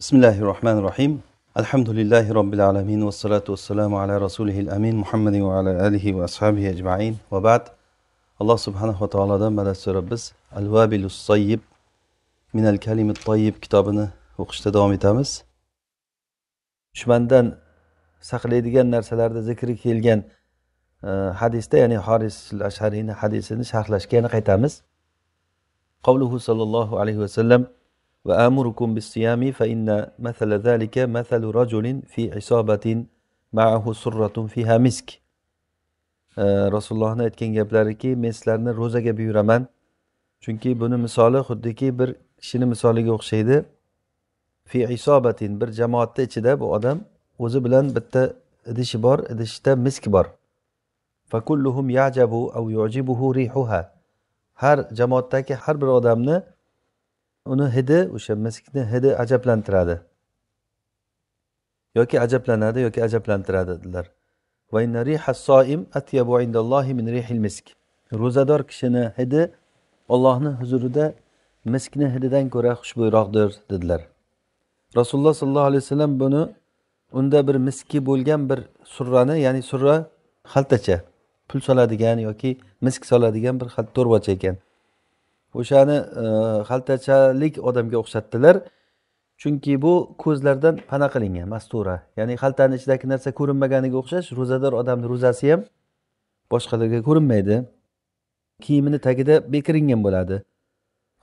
bismillahi rohmanir rohim alhamdulillahi robbil alamin vassalotu vassalamu ala rasulihil amin muhammadin va ala alihi va ashabihi ajmain va ba'd alloh subhanava taolodan madad so'rab biz al vabilus soyib minal kalimi toyib kitobini o'qishda davom etamiz dushmandan saqlaydigan narsalarda zikri kelgan e, hadisda ya'ni horis ashariyni hadisini sharhlashga yana qaytamiz qavluhu sollallohu alayhi vasallam وآمركم بالصيام فإن مثل ذلك مثل رجل في عصابة معه سرة فيها مسك rasulullohni aytgan gaplariki men sizlarni ro'zaga buyuraman chunki buni misoli xuddiki bir kishini misoliga o'xshaydi fi isobatin bir jamoatni ichida bu odam o'zi bilan bitta idishi bor idishda misk bor yajabu yujibuhu rihuha har jamoatdagi har bir odamni uni hidi o'sha miskni hidi ajablantiradi yoki ajablanadi yoki ajablantiradi dedilar ro'zador kishini hidi ollohni huzurida miskni hididan ko'ra xushbo'yroqdir dedilar rasululloh sollallohu alayhi vasallam buni unda bir miski bo'lgan bir surrani ya'ni surra xaltacha pul soladigan yoki misk soladigan bir to'rvacha ekan o'shani e, xaltachalik odamga o'xshatdilar chunki bu ko'zlardan pana qilingan mastura ya'ni xaltani ichidagi narsa ko'rinmaganiga o'xshash ro'zador odamni ro'zasi ham boshqalarga ko'rinmaydi kiyimini tagida bekiringan bo'ladi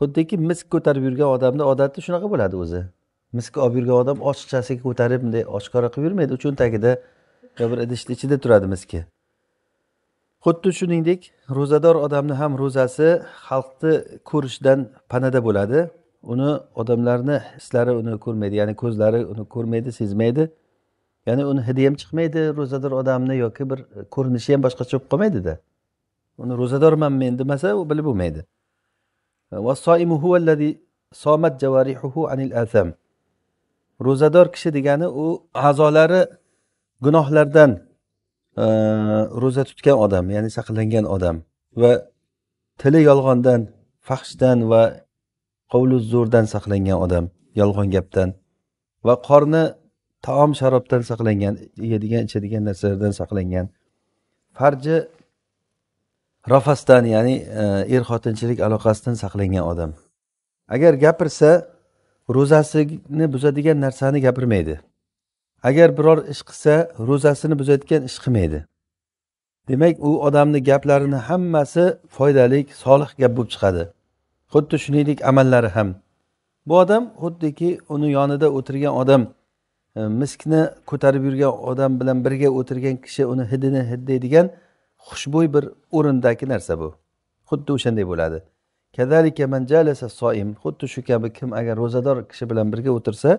xuddiki misk ko'tarib yurgan odamni odati shunaqa bo'ladi o'zi miskni olib yurgan odam ochiqchasiga ko'tarib bunday oshkora qilib yurmaydi uchun tagida bir idishni ichida turadi miski xuddi shuningdek ro'zador odamni ham ro'zasi xalqni ko'rishdan panada bo'ladi uni odamlarni hislari uni ko'rmaydi ya'ni ko'zlari uni ko'rmaydi sezmaydi ya'ni uni hidi ham chiqmaydi ro'zador odamni yoki bir ko'rinishi ham boshqacha bo'lib qolmaydida uni ro'zadorman men demasa u bilib bo'lmaydi somat ro'zador kishi degani u a'zolari gunohlardan ro'za tutgan odam ya'ni saqlangan odam va tili yolg'ondan fahshdan va qovlu zo'rdan saqlangan odam yolg'on gapdan va qorni taom sharobdan saqlangan yeydigan ichadigan narsalardan saqlangan farji rafasdan ya'ni e, er xotinchilik aloqasidan saqlangan odam agar gapirsa ro'zasini buzadigan narsani gapirmaydi agar biror ish qilsa ro'zasini buzayotgan ish qilmaydi demak u odamni gaplarini hammasi foydali solih gap bo'lib chiqadi xuddi shuningdek amallari ham bu odam xuddiki uni yonida o'tirgan odam e, miskni ko'tarib yurgan odam bilan birga o'tirgan kishi uni hidini hid deydigan xushbo'y bir o'rindagi narsa bu xuddi o'shanday bo'ladi xuddi shu kabi kim agar ro'zador kishi bilan birga o'tirsa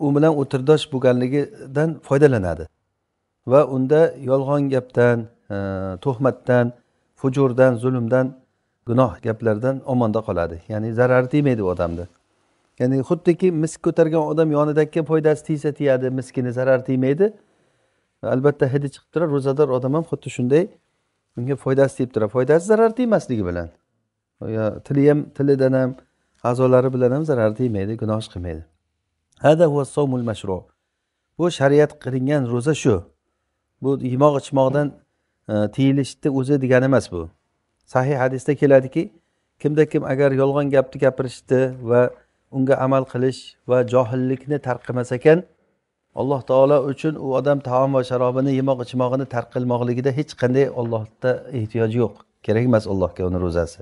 u bilan o'tirdosh bo'lganligidan foydalanadi va unda yolg'on gapdan e, tuhmatdan fujurdan zulmdan gunoh gaplardan omonda qoladi ya'ni zarari tegmaydi u odamni ya'ni xuddiki misk ko'targan odam yonidagiga foydasi tegsa tegadi miskini zarari tegmaydi albatta hidi chiqib turar ro'zador odam ham xuddi shunday unga foydasi tegib turar foydasi zarari tegmasligi bilan tili ham tilidan ham a'zolari bilan ham zarar tegmaydi gunoh ish qilmaydi hada huva mashru bu shariat qilingan ro'za shu bu yemoq ichmoqdan e, tiyilishni o'zi degani emas bu sahih hadisda keladiki kimda kim agar yolg'on gapni gapirishni va unga amal qilish va johillikni tarqimas ekan alloh taolo uchun u odam taom va sharobini yemoq ichmog'ini tark qilmoqligida hech qanday ollohda ehtiyoji yo'q kerak emas allohga uni ro'zasi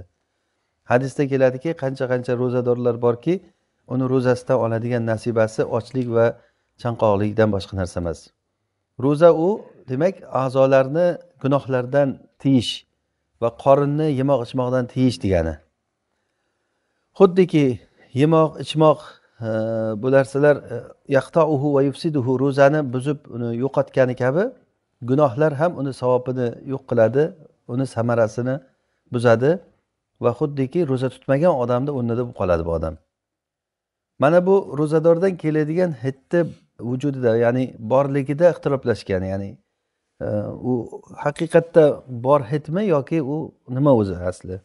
hadisda keladiki qancha qancha ro'zadorlar borki uni ro'zasidan oladigan nasibasi ochlik va chanqoqlikdan boshqa narsa emas ro'za u demak a'zolarni gunohlardan tiyish va qorinni yemoq ichmoqdan tiyish degani xuddiki yemoq ichmoq e, bu narsalar e, yaqtauhu va yufsiduhu ro'zani buzib uni yo'qotgani kabi gunohlar ham uni savobini yo'q qiladi uni samarasini buzadi va xuddiki ro'za tutmagan odamni o'rnida bo'lib qoladi bu odam mana bu ro'zadordan keladigan hidni vujudida ya'ni borligida ixtiroflashgan ya'ni e, u haqiqatda bor hidmi yoki u nima o'zi asli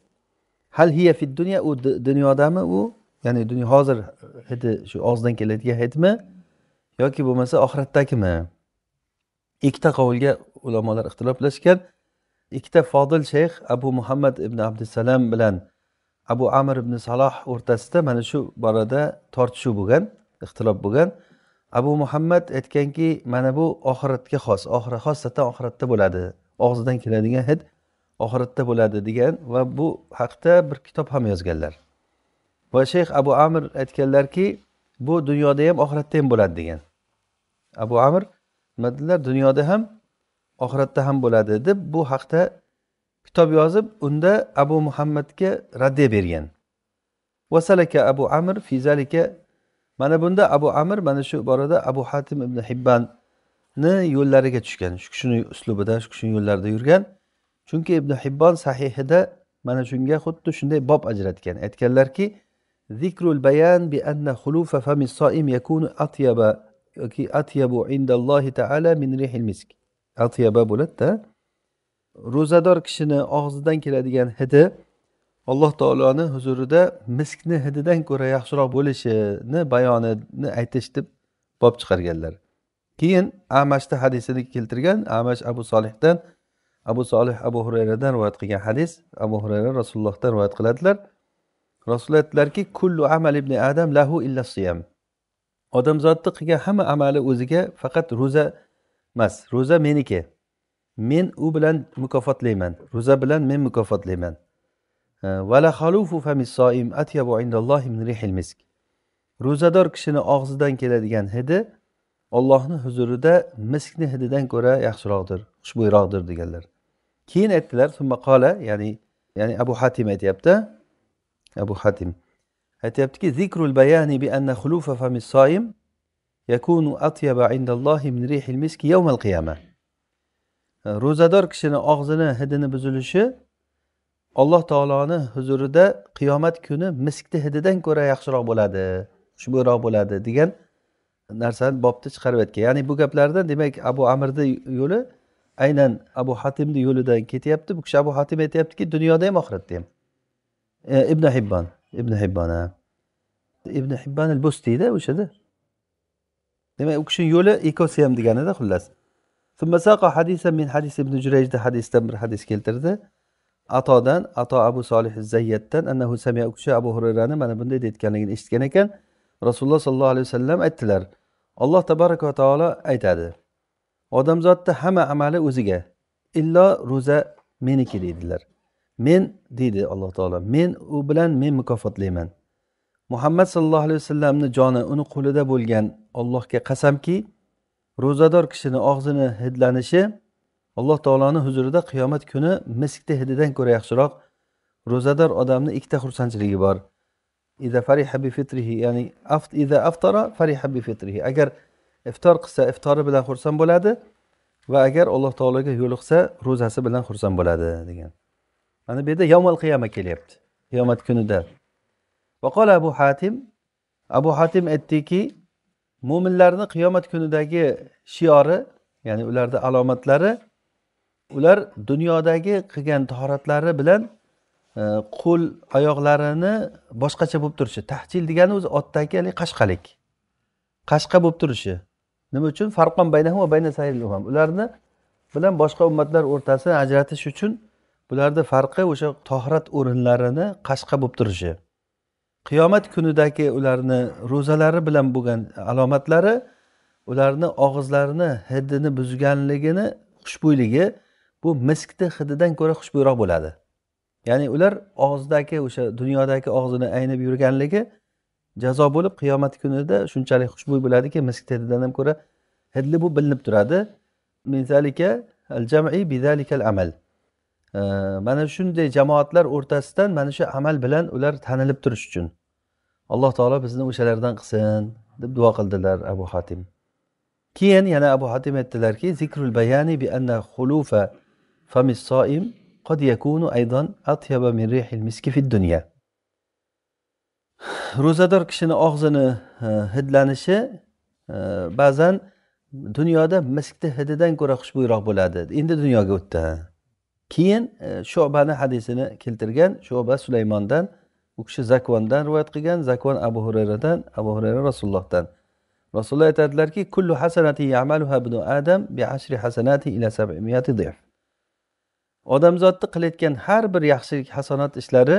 hal hiya fid dunya u dunyodami u ya'ni dunyo hozir hidi shu og'izdan keladigan hidmi yoki bo'lmasa oxiratdagimi ikkita qovulga ulamolar ixtiloflashgan ikkita fodil shayx abu muhammad ibn abdusalam bilan abu amir ibn saloh o'rtasida mana shu borada tortishuv bo'lgan ixtilof bo'lgan abu muhammad aytganki mana bu oxiratga xos oxirat xosatan oxiratda bo'ladi og'zidan keladigan hid oxiratda bo'ladi degan va bu haqda bir kitob ham yozganlar va shayx abu amir aytganlarki bu dunyoda ham oxiratda ham bo'ladi degan abu amir nima dedilar dunyoda ham oxiratda ham bo'ladi deb bu haqda kitob yozib unda abu muhammadga raddiya bergan vasalaka abu amir fizalika mana bunda abu amir mana shu borada abu hatim ibn hibbanni yo'llariga tushgan shu kishini uslubida shu kishini yo'llarida yurgan chunki ibn hibbon sahihida mana shunga xuddi shunday bob ajratgan aytganlarki zikrul bayan bi anna xulufa fami soim yakunu atyaba yoki atyabu indallohi taala min rihil misk atyaba bo'ladida ro'zador kishini og'zidan keladigan hidi alloh taoloni huzurida miskni hididan ko'ra yaxshiroq bo'lishini bayonini aytish deb bob chiqarganlar keyin amashni hadisini keltirgan amash abu solihdan abu solih abu hurayradan rivoyat qilgan hadis abu hurayra rasulullohdan rivoyat qiladilar rasululloh aytdilarki kullu amal ibn adam lahu illa siyam odamzodni qilgan hamma amali o'ziga faqat ro'za emas ro'za meniki men u bilan mukofotlayman ro'za bilan men mukofotlayman vala halufu famissoim atyabu indallohi min rihil misk ro'zador kishini og'zidan keladigan hidi ollohni huzurida miskni hididan ko'ra yaxshiroqdir xushbo'yroqdir deganlar keyin aytdilar qola ya'ni ya'ni abu hatim aytyapti abu hatim aytyaptiki zikrul bayani bi anna xulufa soim yakunu atyaba indallohi min rihil miski yawmal qiyamah ro'zador kishini og'zini hidini buzilishi alloh taoloni huzurida qiyomat kuni miskni hididan ko'ra yaxshiroq bo'ladi xushbo'yroq bo'ladi degan narsani bobni chiqarib aytgan ya'ni bu gaplardan demak abu amirni yo'li aynan abu hatimni yo'lidan ketyapti bu kishi abu hatim aytyaptiki dunyoda ham oxiratda ham e, ibn hibbon ibn hibbon ha ibn hibban al bustiyda o'shada demak u kishini yo'li ikkosi ham deganida xullas hadisa min hadis ibn jurayjni hadisdan bir hadis keltirdi atodan ato abu solih zayyatdan annahu samiya kishi abu hurayrani mana bunday deyayotganligini eshitgan ekan rasululloh sollallohu alayhi vasallam aytdilar alloh tabaraka va taolo aytadi odamzodni hamma amali o'ziga illo ro'za meniki deydilar men deydi alloh taolo men u bilan men mukofotlayman muhammad sallallohu alayhi vasallamni joni uni qo'lida bo'lgan ollohga qasamki ro'zador kishini og'zini hidlanishi alloh taoloni huzurida qiyomat kuni miskni hididan ko'ra yaxshiroq ro'zador odamni ikkita xursandchiligi bor ida fariha bi fitrihi ya'ni aft ida aftara fariha bi fitrihi agar iftor qilsa iftori bilan xursand bo'ladi va agar alloh taologa yo'liqsa ro'zasi bilan xursand bo'ladi degan mana bu yerda yomal qiyama kelyapti qiyomat kunida vaqola abu hatim abu hatim aytdiki mo'minlarni qiyomat kunidagi shiori ya'ni ularni alomatlari ular dunyodagi qilgan tahoratlari bilan e, qo'l oyoqlarini boshqacha bo'lib turishi tahtil degani o'zi otdagi haligi qashqalik qashqa bo'lib turishi nima uchun farqon baynahu va bayna sayilham ularni bilan boshqa ummatlar o'rtasini ajratish uchun bularni farqi o'sha tohrat o'rinlarini qashqa bo'lib turishi qiyomat kunidagi ularni ro'zalari bilan bo'lgan alomatlari ularni og'izlarini hidini buzganligini xushbo'yligi bu miskni hididan ko'ra xushbo'yroq bo'ladi ya'ni ular og'zidagi o'sha dunyodagi og'zini aynib yurganligi jazo bo'lib qiyomat kunida shunchalik xushbo'y bo'ladiki misk hididan ham ko'ra hidli bu bilinib turadi amal mana shunday jamoatlar o'rtasidan mana shu amal bilan ular tanilib turish uchun alloh taolo bizni o'shalardan qilsin deb duo qildilar abu hatim keyin yana abu hatim aytdilarki zikrul bayani bi anna xulufa famis soim yakunu aydan atyaba min من ريح المسك fi dunya ro'zador kishini og'zini e, hidlanishi e, ba'zan dunyoda miskni hididan ko'ra xushbo'yroq bo'ladi endi dunyoga o'tdi keyin e, shobani hadisini keltirgan shoba sulaymondan u kishi zakvondan rivoyat qilgan zakvon abu hurayradan abu hurayra rasulullohdan rasululloh aytadilarki kullu hasanati yamaluha ibnu adam bi ashri hasanati ila sab'imiyati dif odamzodni qilayotgan har bir yaxshilik hasanat ishlari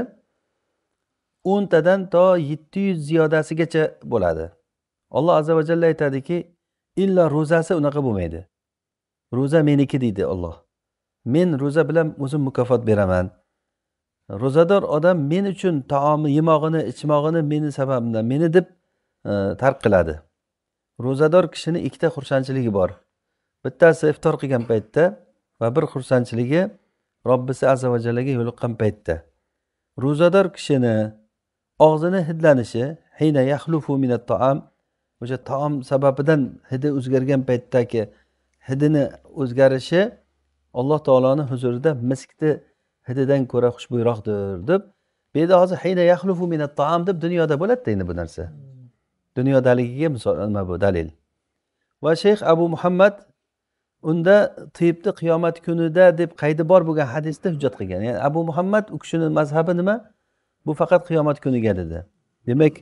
o'ntadan to yetti yuz ziyodasigacha bo'ladi alloh azza va jalla aytadiki illo ro'zasi unaqa bo'lmaydi ro'za meniki deydi olloh men ro'za bilan o'zim mukofot beraman ro'zador odam men uchun taomi yemog'ini ichmog'ini meni sababimdan meni deb e, tark qiladi ro'zador kishini ikkita xursandchiligi bor bittasi iftor qilgan paytda va bir xursandchiligi robbisi azza vajallaga yo'liqqan paytda ro'zador kishini og'zini hidlanishi hina yaxlufu minat taom o'sha taom sababidan hidi o'zgargan paytdagi hidini o'zgarishi alloh taoloni huzurida miskni hididan ko'ra xushbo'yroqdir deb bu yerda hozir yaxlufu minat taom deb dunyoda bo'ladida endi bu narsa dunyodaligiga misol nima bu dalil va shayx abu muhammad unda tibni qiyomat kunida deb qaydi bor bo'lgan hadisda hujjat qilgan ya'ni abu muhammad u kishini mazhabi nima bu faqat qiyomat kuniga dedi demak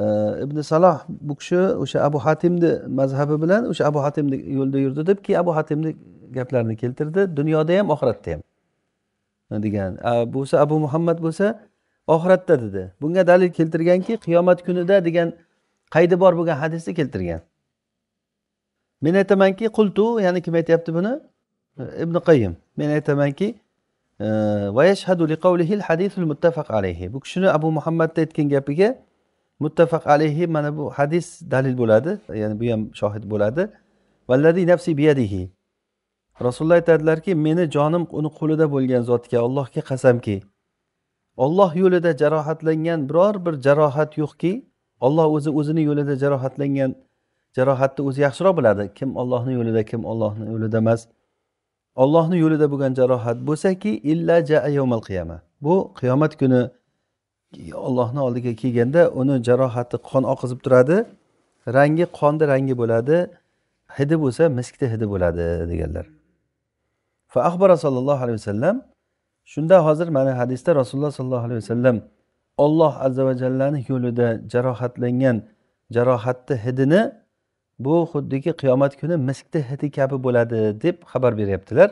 e, ibn saloh bu kishi o'sha abu hatimni mazhabi bilan o'sha abu hatimni yo'lida yurdi deb keyin abu hatimni gaplarni keltirdi dunyoda ham oxiratda ham degan bo'lsa abu muhammad bo'lsa oxiratda dedi bunga dalil keltirganki qiyomat kunida degan qaydi bor bo'lgan hadisni keltirgan men aytamanki qultu ya'ni kim aytyapti buni ibn qayim men aytamanki e, bu kishini abu muhammadni aytgan gapiga muttafaq alayhi mana bu hadis dalil bo'ladi ya'ni bu ham shohid bo'ladi nafsi rasululloh aytadilarki meni jonim uni qo'lida bo'lgan zotga allohga qasamki olloh yo'lida jarohatlangan biror bir jarohat yo'qki olloh o'zi o'zini yo'lida jarohatlangan jarohatni o'zi yaxshiroq biladi kim ollohni yo'lida kim ollohni yo'lida emas ollohni yo'lida bo'lgan jarohat bo'lsaki illa jaayomal qiyama bu qiyomat kuni ollohni oldiga kelganda uni jarohati qon oqizib turadi rangi qonni rangi bo'ladi hidi bo'lsa miskni hidi bo'ladi deganlar fa axbara sollallohu alayhi vasallam shunda hozir mana hadisda rasululloh sollallohu alayhi vasallam olloh azza va jallani yo'lida jarohatlangan jarohatni hidini bu xuddiki qiyomat kuni miskni hidi kabi bo'ladi deb xabar beryaptilar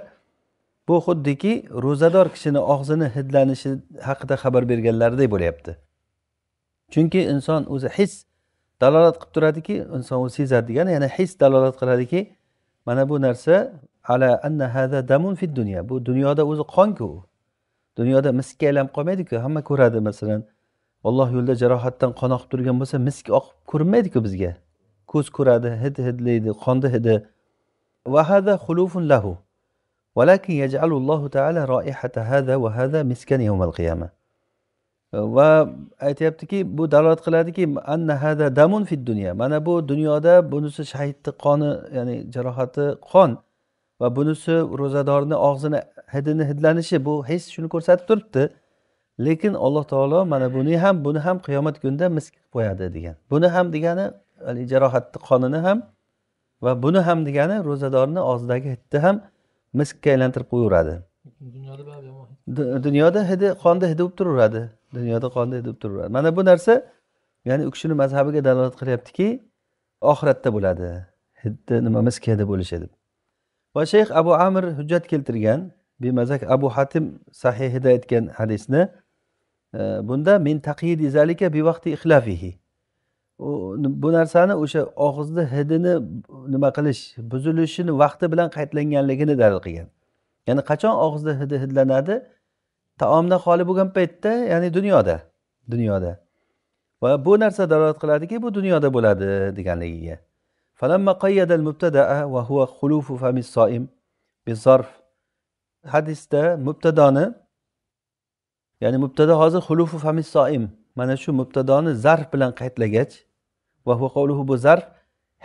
bu xuddiki ro'zador kishini og'zini hidlanishi haqida xabar berganlaridek bo'lyapti chunki inson o'zi his dalolat qilib turadiki inson o'zi sezadi degani ya'ni his dalolat qiladiki mana bu narsa ala anna hada damun fid dunya bu dunyoda o'zi qonku dunyoda miskka aylanib qolmaydiku hamma ko'radi masalan olloh yo'lida jarohatdan qon oqib turgan bo'lsa misk oqib ko'rinmaydiku bizga ko'z ko'radi hid hidlaydi qonni hidi va hada xulufun lahu ولكن يجعل الله تعالى رائحة هذا وهذا مسكا يوم القيامة va aytyaptiki bu dalolat qiladiki anna hada damun fid dunya mana bu dunyoda bunisi shahidni qoni ya'ni jarohati qon va bunisi ro'zadorni og'zini hidini hidlanishi bu his shuni ko'rsatib turibdi lekin alloh taolo mana buni ham buni ham qiyomat kunida misk qilib qo'yadi degan buni ham degani haligi jarohatni qonini ham va buni ham degani ro'zadorni og'zidagi hidni ham miskka aylantirib qo'yaveradi dunyoda hidi qonda hidi bo'lib turaveradi dunyoda qonda hidi bo'lib turaveradi mana bu narsa ya'ni u kishini mazhabiga dalolat qilyaptiki oxiratda bo'ladi hidni nima misk hidi bo'lishi deb va shayx abu amir hujjat keltirgan bemazak abu hatim sahihida aytgan hadisni e, bunda min taqidi zalika bivaqti ixlafihi bu narsani o'sha og'izni hidini nima qilish buzilishini vaqti bilan qaytlanganligini dalil qilgan ya'ni qachon og'izni hidi hidlanadi taomdan xoli bo'lgan paytda ya'ni dunyoda dunyoda va bu narsa dalolat qiladiki bu dunyoda bo'ladi deganligiga فلما قيد المبتدا وهو خلوف فم الصائم بالظرف hadisda mubtadoni ya'ni mubtado hozir xulufu fami soim mana shu mubtadoni zarf bilan qaytlagach va qavluhu bu zarf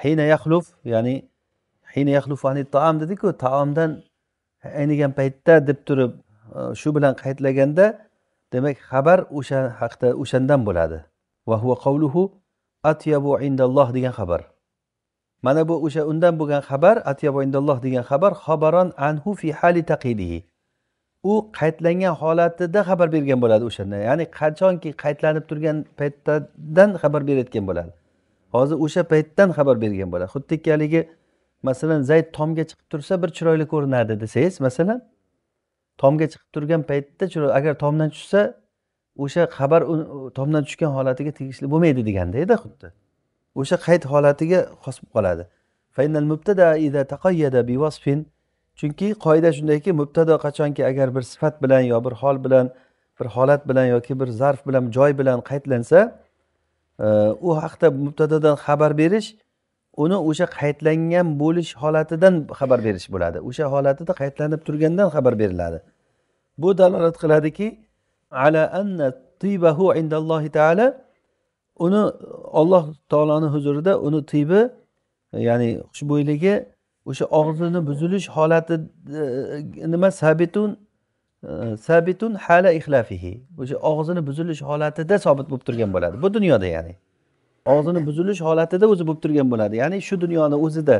hina yaxluf ya'ni hina yaxlufu ani taom dediku taomdan aynigan paytda deb turib shu bilan qaytlaganda demak xabar o'sha haqda o'shandan bo'ladi va huva qavluhu atyabu indalloh degan xabar mana bu o'sha undan bo'lgan xabar atyaboindalloh degan xabar xabaron anhu fi hali taqidihi u qaytlangan holatida xabar bergan bo'ladi o'shanda ya'ni qachonki qaytlanib turgan paytdan xabar berayotgan bo'ladi hozir o'sha paytdan xabar bergan bo'ladi xuddiki haligi masalan zayd tomga chiqib tursa bir chiroyli ko'rinadi desangiz masalan tomga chiqib turgan paytda agar tomdan tushsa o'sha xabar tomdan tushgan holatiga tegishli bo'lmaydi deganda edi xuddi o'sha qayd holatiga xos bo'lib qoladi chunki qoida shundayki mubtado qachonki agar bir sifat bilan yo bir hol bilan bir holat bilan yoki bir zarf bilan joy bilan qaydlansa e, u haqda mubtadodan xabar berish uni o'sha qaydlangan bo'lish holatidan xabar berish bo'ladi o'sha holatida qaydlanib turgandan xabar beriladi bu dalolat qiladiki ala anna tibahu indallohi taala uni olloh taoloni huzurida uni tibi ya'ni xushbo'yligi o'sha og'zini buzilish holati e, nima sabitun e, sabitun hala ixlafihi o'sha og'zini buzilish holatida sobit bo'lib turgan bo'ladi bu dunyoda ya'ni og'zini buzilish holatida o'zi bo'lib turgan bo'ladi ya'ni shu dunyoni o'zida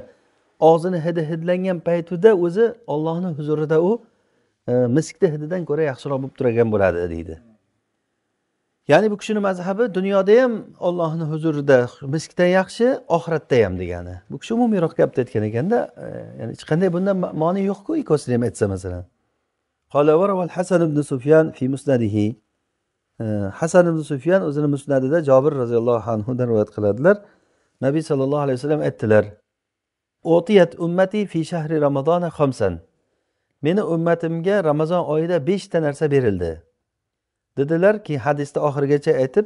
og'zini hidi hidlangan paytida o'zi ollohni huzurida u e, miskni hididan ko'ra yaxshiroq bo'lib turgan bo'ladi deydi ya'ni bu kishini mazhabi dunyoda ham ollohni huzurida miskdan yaxshi oxiratda ham degani bu kishi umumiyroq gapni aytgan ekanda e, ya'ni hech qanday bundan moni yo'qku ikkosini ham aytsa masalan e, hasan ibn sufyan بن سفيان في مسنده حسن o'zini musnadida jobir roziyallohu anhudan rivoyat qiladilar nabiy sollallohu alayhi vasallam aytdilar o'tiyat ummati fi shahri ramazona xomsan meni ummatimga ramazon oyida beshta narsa berildi dedilar keyin hadisni oxirigacha aytib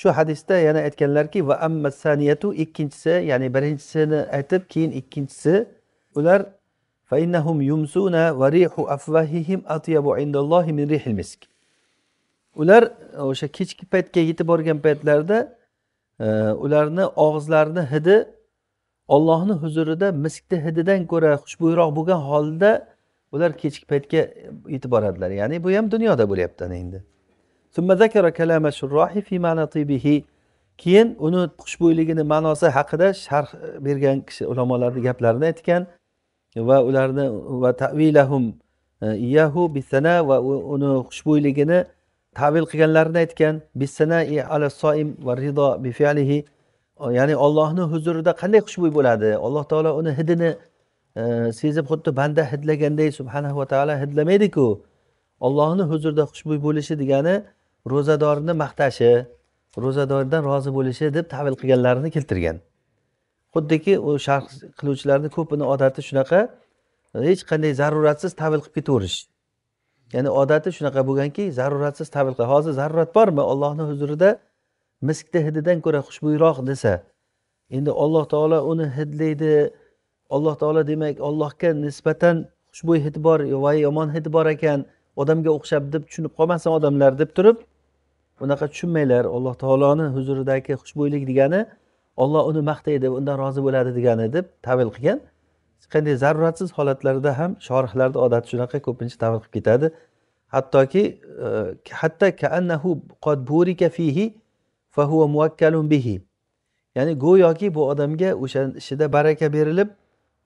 shu hadisda yana aytganlarki va amma saniyatu ikkinchisi ya'ni birinchisini aytib keyin ikkinchisi ular innahum yumsuna va rihu afvahihim atyabu indallohi min rihil misk ular e, o'sha kechki paytga yetib borgan paytlarida e, ularni og'izlarini hidi ollohni huzurida miskni hididan ko'ra xushbo'yroq bo'lgan holda ular kechki paytga yetib boradilar ya'ni bu ham dunyoda bo'lyapti ana endi keyin uni xushbo'yligini ma'nosi haqida sharh bergan kishi ulamolarni gaplarini aytgan va ularni va tavilahum e, iyahu bisana va uni xushbo'yligini tavil qilganlarini aytgan bisana ala soim va rido bi ya'ni ollohni huzurida qanday xushbo'y bo'ladi alloh taolo uni hidini e, sezib xuddi banda hidlaganday subhanahu va taolo hidlamaydiku ollohni huzurida xushbo'y bo'lishi degani ro'zadorni maqtashi ro'zadordan rozi bo'lishi deb tavil qilganlarini keltirgan xuddiki u sharh qiluvchilarni ko'pini odati shunaqa hech qanday zaruratsiz tavil qilib ketaverish ya'ni odati shunaqa bo'lganki zaruratsiz tavil qil hozir zarurat bormi ollohni huzurida miskni hididan ko'ra xushbo'yroq desa endi olloh taolo uni hidlaydi alloh taolo demak ollohga nisbatan xushbo'y hid bor va yomon hid bor ekan odamga o'xshab deb tushunib qolmasin odamlar deb turib unaqa tushunmanglar alloh taoloni huzuridagi xushbo'ylik degani olloh uni maqtaydi undan rozi bo'ladi degani deb tavil qilgan qanday zaruratsiz holatlarda ham shorihlarni odati shunaqa ko'pincha tavil qilib ketadi hattoki e, hatta kaannahu qad burika fihi muvakkalun bihi ya'ni go'yoki bu odamga o'sha ishida baraka berilib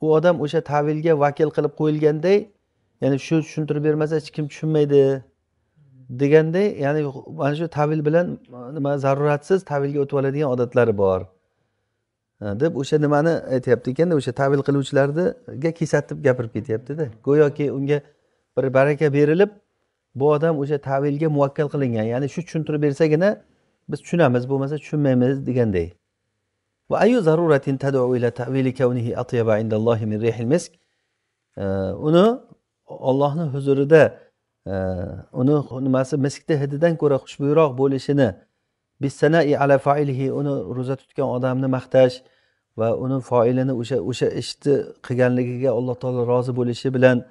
u odam o'sha tavilga vakil qilib qo'yilganday ya'ni shu tushuntirib bermasa hech kim tushunmaydi deganday ya'ni mana shu tavil bilan nima zaruratsiz tavilga o'tib oladigan odatlari bor deb o'sha nimani aytyapti ekanda o'sha tavil qiluvchilarga kesatib gapirib ketyaptida go'yoki unga bir baraka berilib bu odam o'sha tavilga muvakkal qilingan ya'ni shu tushuntirib bersagina biz tushunamiz bo'lmasa tushunmaymiz deganday va zaruratin ta'vili atyaba min misk uni ollohni huzurida uni nimasi miskni hididan ko'ra xushbo'yroq bo'lishini bisanai ala failihi uni ro'za tutgan odamni maqtash va uni foilini o'sha o'sha ishni qilganligiga alloh taolo rozi bo'lishi bilan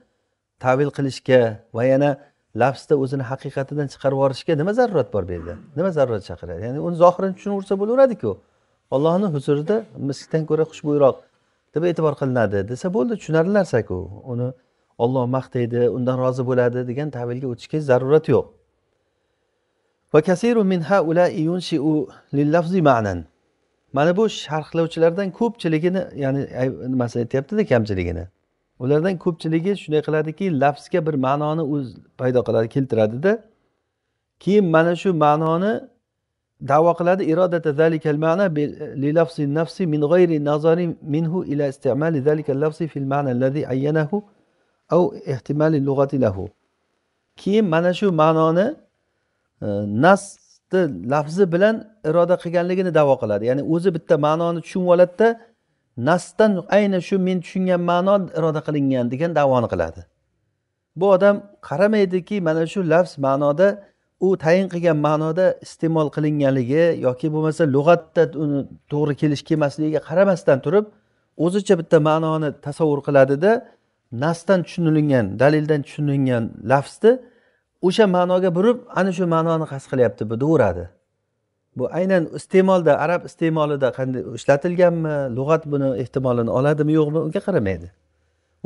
tavil qilishga va yana lafsni o'zini haqiqatidan chiqarib yuborishga nima zarurat bor bu yerda nima zarurat chaqiradi ya'ni uni zohirini tushunaversa bo'laveradiku ollohni huzurida miskdan ko'ra xushbo'yroq deb e'tibor qilinadi desa bo'ldi tushunarli narsaku uni olloh maqtaydi undan rozi bo'ladi degan tavilga o'tishga zarurat yo'q mana bu sharhlovchilardan ko'pchiligini ya'ni nimasini aytyaptida kamchiligini ulardan ko'pchiligi shunday qiladiki lafzga bir ma'noni o'z paydo qiladi keltiradida keyin mana shu ma'noni davo qiladi irodata zalikal ma'na li lafzi nafsi min g'ayri nazari minhu ila istimali zalikal lafzi fil ma'na allazi ayyanahu av ehtimali lug'ati lahu keyin mana shu ma'noni e, nasni lafzi bilan iroda qilganligini davo qiladi ya'ni o'zi bitta ma'noni tushunib oladida nasdan ayni shu men tushungan ma'no iroda qilingan degan davoni qiladi bu odam qaramaydiki mana shu lafz ma'noda u tayin qilgan ma'noda iste'mol qilinganligi yoki bo'lmasa lug'atda uni to'g'ri kelish kelmasligiga qaramasdan turib o'zicha bitta ma'noni tasavvur qiladida nasdan tushunilgan dalildan tushunilgan lafzni o'sha ma'noga burib ana shu ma'noni qasd qilyapti bu deyaveradi bu aynan iste'molda arab iste'molida qanday ishlatilganmi lug'at buni ehtimolini oladimi yo'qmi unga qaramaydi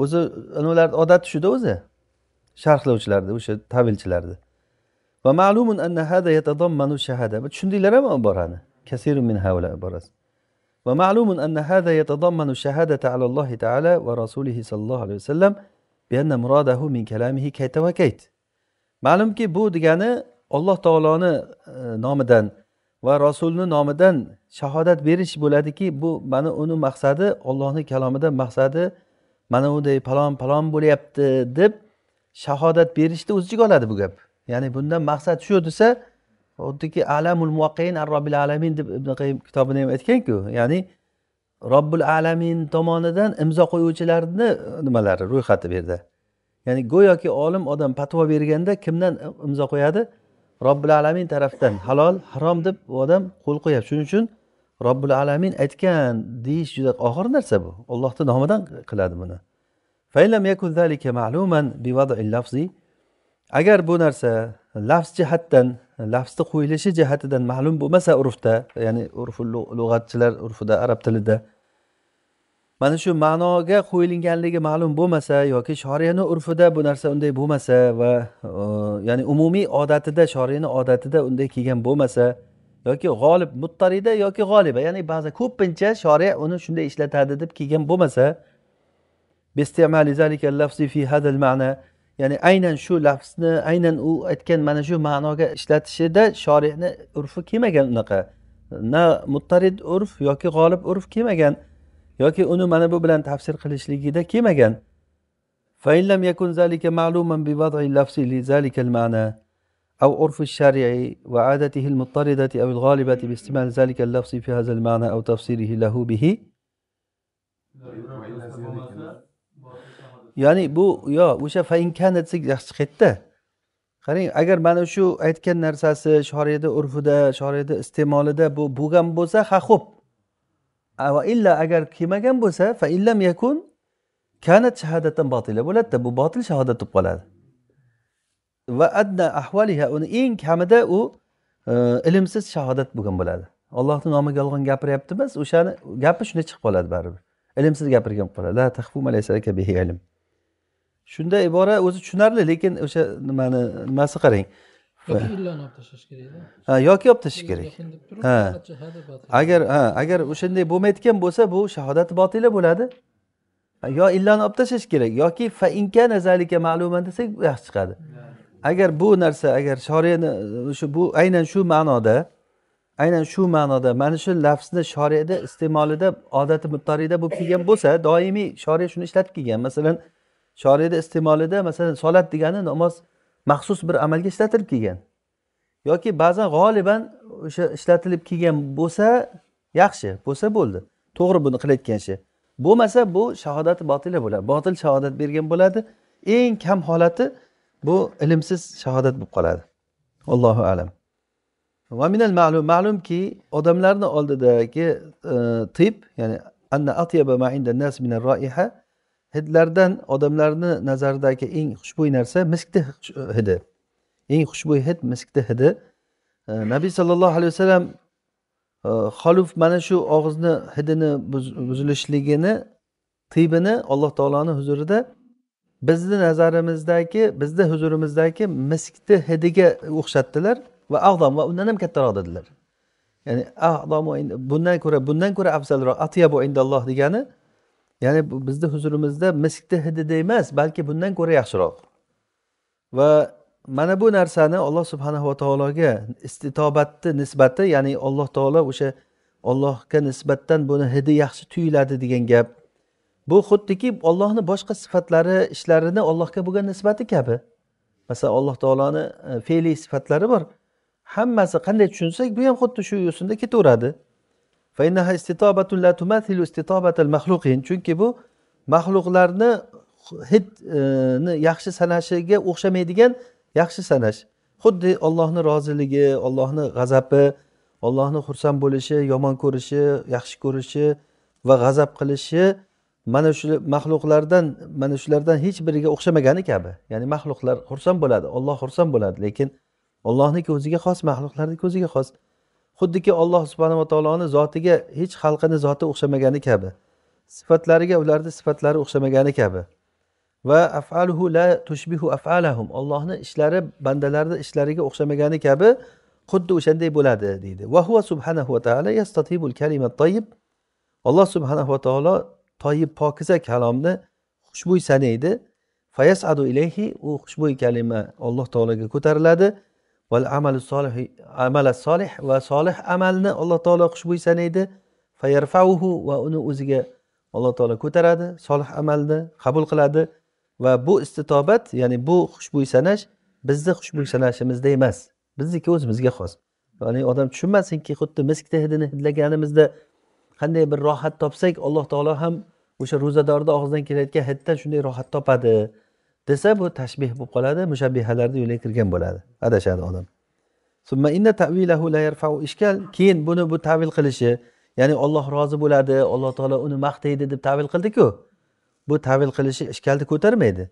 o'zi ularni odati shuda o'zi sharhlovchilarda o'sha tavilchilarni va ma'lumun anna hada yatadammanu shahada tushundinglar iborani kasirun min havla iborasi ومعلوم أن هذا يتضمن الشهادة على الله تعالى ورسوله صلى الله عليه وسلم بأن مراده من كلامه كيت وكيت ma'lumki bu degani olloh taoloni e, nomidan va rasulni nomidan shahodat berish bo'ladiki bu mana uni maqsadi ollohni kalomida maqsadi mana unday palon palon bo'lyapti deb shahodat berishni o'z ichiga oladi bu gap ya'ni bundan maqsad shu desa xuddiki alamul muvaqqin ar robbil alamin deb ibn qayim kitobida ham aytganku ya'ni robbil alamin tomonidan imzo qo'yuvchilarni nimalari ro'yxati bu yerda ya'ni go'yoki olim odam patvo berganda kimdan imzo qo'yadi robbil alamin tarafdan halol harom deb u odam qo'l qo'yadi shuning uchun robbil alamin aytgan deyish juda og'ir narsa bu ollohni nomidan qiladi buni agar bu narsa lafz jihatdan lafzni qo'yilishi jihatidan ma'lum bo'lmasa urfda ya'ni urf lug'atchilar urfida arab tilida mana shu ma'noga qo'yilganligi ma'lum bo'lmasa yoki shoriyani urfida bu narsa unday bo'lmasa va ya'ni umumiy odatida shoriyani odatida unday kelgan bo'lmasa yoki g'olib muttarida yoki g'oliba ya'ni ba'zi ko'pincha shoriya uni shunday ishlatadi deb kelgan bo'lmasa ya'ni aynan shu lafzni aynan u aytgan mana shu ma'noga ishlatishida shorihni urfi kelmagan unaqa na muttarid urf yoki g'olib urf kelmagan yoki uni mana bu bilan tafsir qilishligida kelmagan فإن لم يكن ذلك معلوما بوضع اللفظ لذلك المعنى أو عرف الشارع وعادته المضطردة أو الغالبة باستعمال ذلك اللفظ في هذا المعنى أو تفسيره له به ya'ni bu yo o'sha fainkan desak yaxshi chiqadida qarang agar mana shu aytgan narsasi shoriyda urfida shoriyda iste'molida bu bo'lgan bo'lsa ha xo'p va illa agar kelmagan bo'lsa fa illam yakun kanat shahodatdan botila bo'ladida bu botil shahodat bo'lib qoladi va adna ahvaliha uni eng kamida u e, ilmsiz shahodat bo'lgan bo'ladi allohni nomiga yolg'on gapiryapti emas o'shani gapi shunday chiqib qoladi baribir ilmsiz gapirgan bo'lib qoladi shunda ibora o'zi tushunarli lekin o'sha nimani nimasi qarang ha yoki olib tashlash kerak ha agar ha agar o'shanday bo'lmayotgan bo'lsa bu shahodat botila bo'ladi yo illani olib tashlash kerak yoki fa inkana zalika ma'luman desak yaxshi chiqadi agar bu narsa agar shoriyani shu bu aynan shu ma'noda aynan shu ma'noda mana shu lafzni shoriyada iste'molida odati muttarida bo'lib kelgan bo'lsa doimiy shoriy shuni ishlatib kelgan masalan shoirni iste'molida masalan solat degani namoz maxsus bir amalga ishlatilib kelgan yoki ba'zan g'oliban o'sha ishlatilib kelgan bo'lsa yaxshi bo'lsa bo'ldi to'g'ri buni qilayotgan ishi bo'lmasa bu shahodati botila bo'ladi botil shahodat bergan bo'ladi eng kam holati bu ilmsiz shahodat bo'lib qoladi allohu alam va minal ma'lum ma'lumki odamlarni oldidagi e, tib ya'ni anna atyaba ma'inda nas min roiha hidlardan odamlarni nazaridagi eng xushbo'y narsa miskni hidi eng xushbo'y hid miskni hidi e, nabiy sollallohu alayhi vasallam e, xoluf mana shu og'izni hidini buzilishligini tibini alloh taoloni huzurida bizni nazarimizdagi bizni huzurimizdagi miskni hidiga o'xshatdilar va ag'dom va undan ham kattaroq dedilar ya'ni ag'domu bundan ko'ra bundan ko'ra afzalroq atyabu indalloh degani ya'ni bizni huzurimizda miskni hidida emas balki bundan ko'ra yaxshiroq va mana bu narsani alloh va taologa istitobatni nisbati ya'ni alloh taolo o'sha ollohga nisbatan buni hidi yaxshi tuyiladi degan gap bu xuddiki ollohni boshqa sifatlari ishlarini ollohga bo'lgan nisbati kabi masalan alloh taoloni e, fe'liy sifatlari bor hammasi qanday tushunsak bu ham xuddi shu yo'sinda ketaveradi فإنها استطابة لا تماثل استطابة المخلوقين chunki bu maxluqlarni hidni e, yaxshi sanashiga o'xshamaydigan yaxshi sanash xuddi ollohni roziligi ollohni g'azabi ollohni xursand bo'lishi yomon ko'rishi yaxshi ko'rishi va g'azab qilishi mana shu maxluqlardan mana shulardan hech biriga o'xshamagani kabi ya'ni maxluqlar xursand bo'ladi olloh xursand bo'ladi lekin ollohniki o'ziga xos maxluqlarniki o'ziga xos xuddiki alloh subhanava taoloni zotiga hech xalqini zoti o'xshamagani kabi sifatlariga ularni sifatlari o'xshamagani kabi va afaluhu la tushbihu afalahum allohni ishlari bandalarni ishlariga o'xshamagani kabi xuddi o'shanday bo'ladi deydi va huva subhanahu va taala yastatibul kalima toyib alloh subhanahu va taolo toyib pokiza kalomni xushbo'y sanaydi fayasadu ilayhi u xushbo'y kalima alloh taologa ko'tariladi val amali solih amala solih va solih amalni alloh taolo xushbo'y sanaydi fayarfauhu va uni o'ziga alloh taolo ko'taradi solih amalni qabul qiladi va bu istitobat ya'ni bu xushbo'y sanash bizni xushbo'y sanashimizda emas bizniki o'zimizga xos ya'ni odam tushunmasinki xuddi miskni hidini hidlaganimizda qanday bir rohat topsak alloh taolo ham o'sha ro'zadorni og'zidan kelayotgan hiddan shunday rohat topadi desa bu tashbih bo'lib qoladi mushabbihalarni yo'liga kirgan bo'ladi adashadi odam keyin buni bu tavil qilishi ya'ni olloh rozi bo'ladi alloh taolo uni maqtaydi deb tavil qildiku bu tavil qilishi ishkalni ko'tarmaydi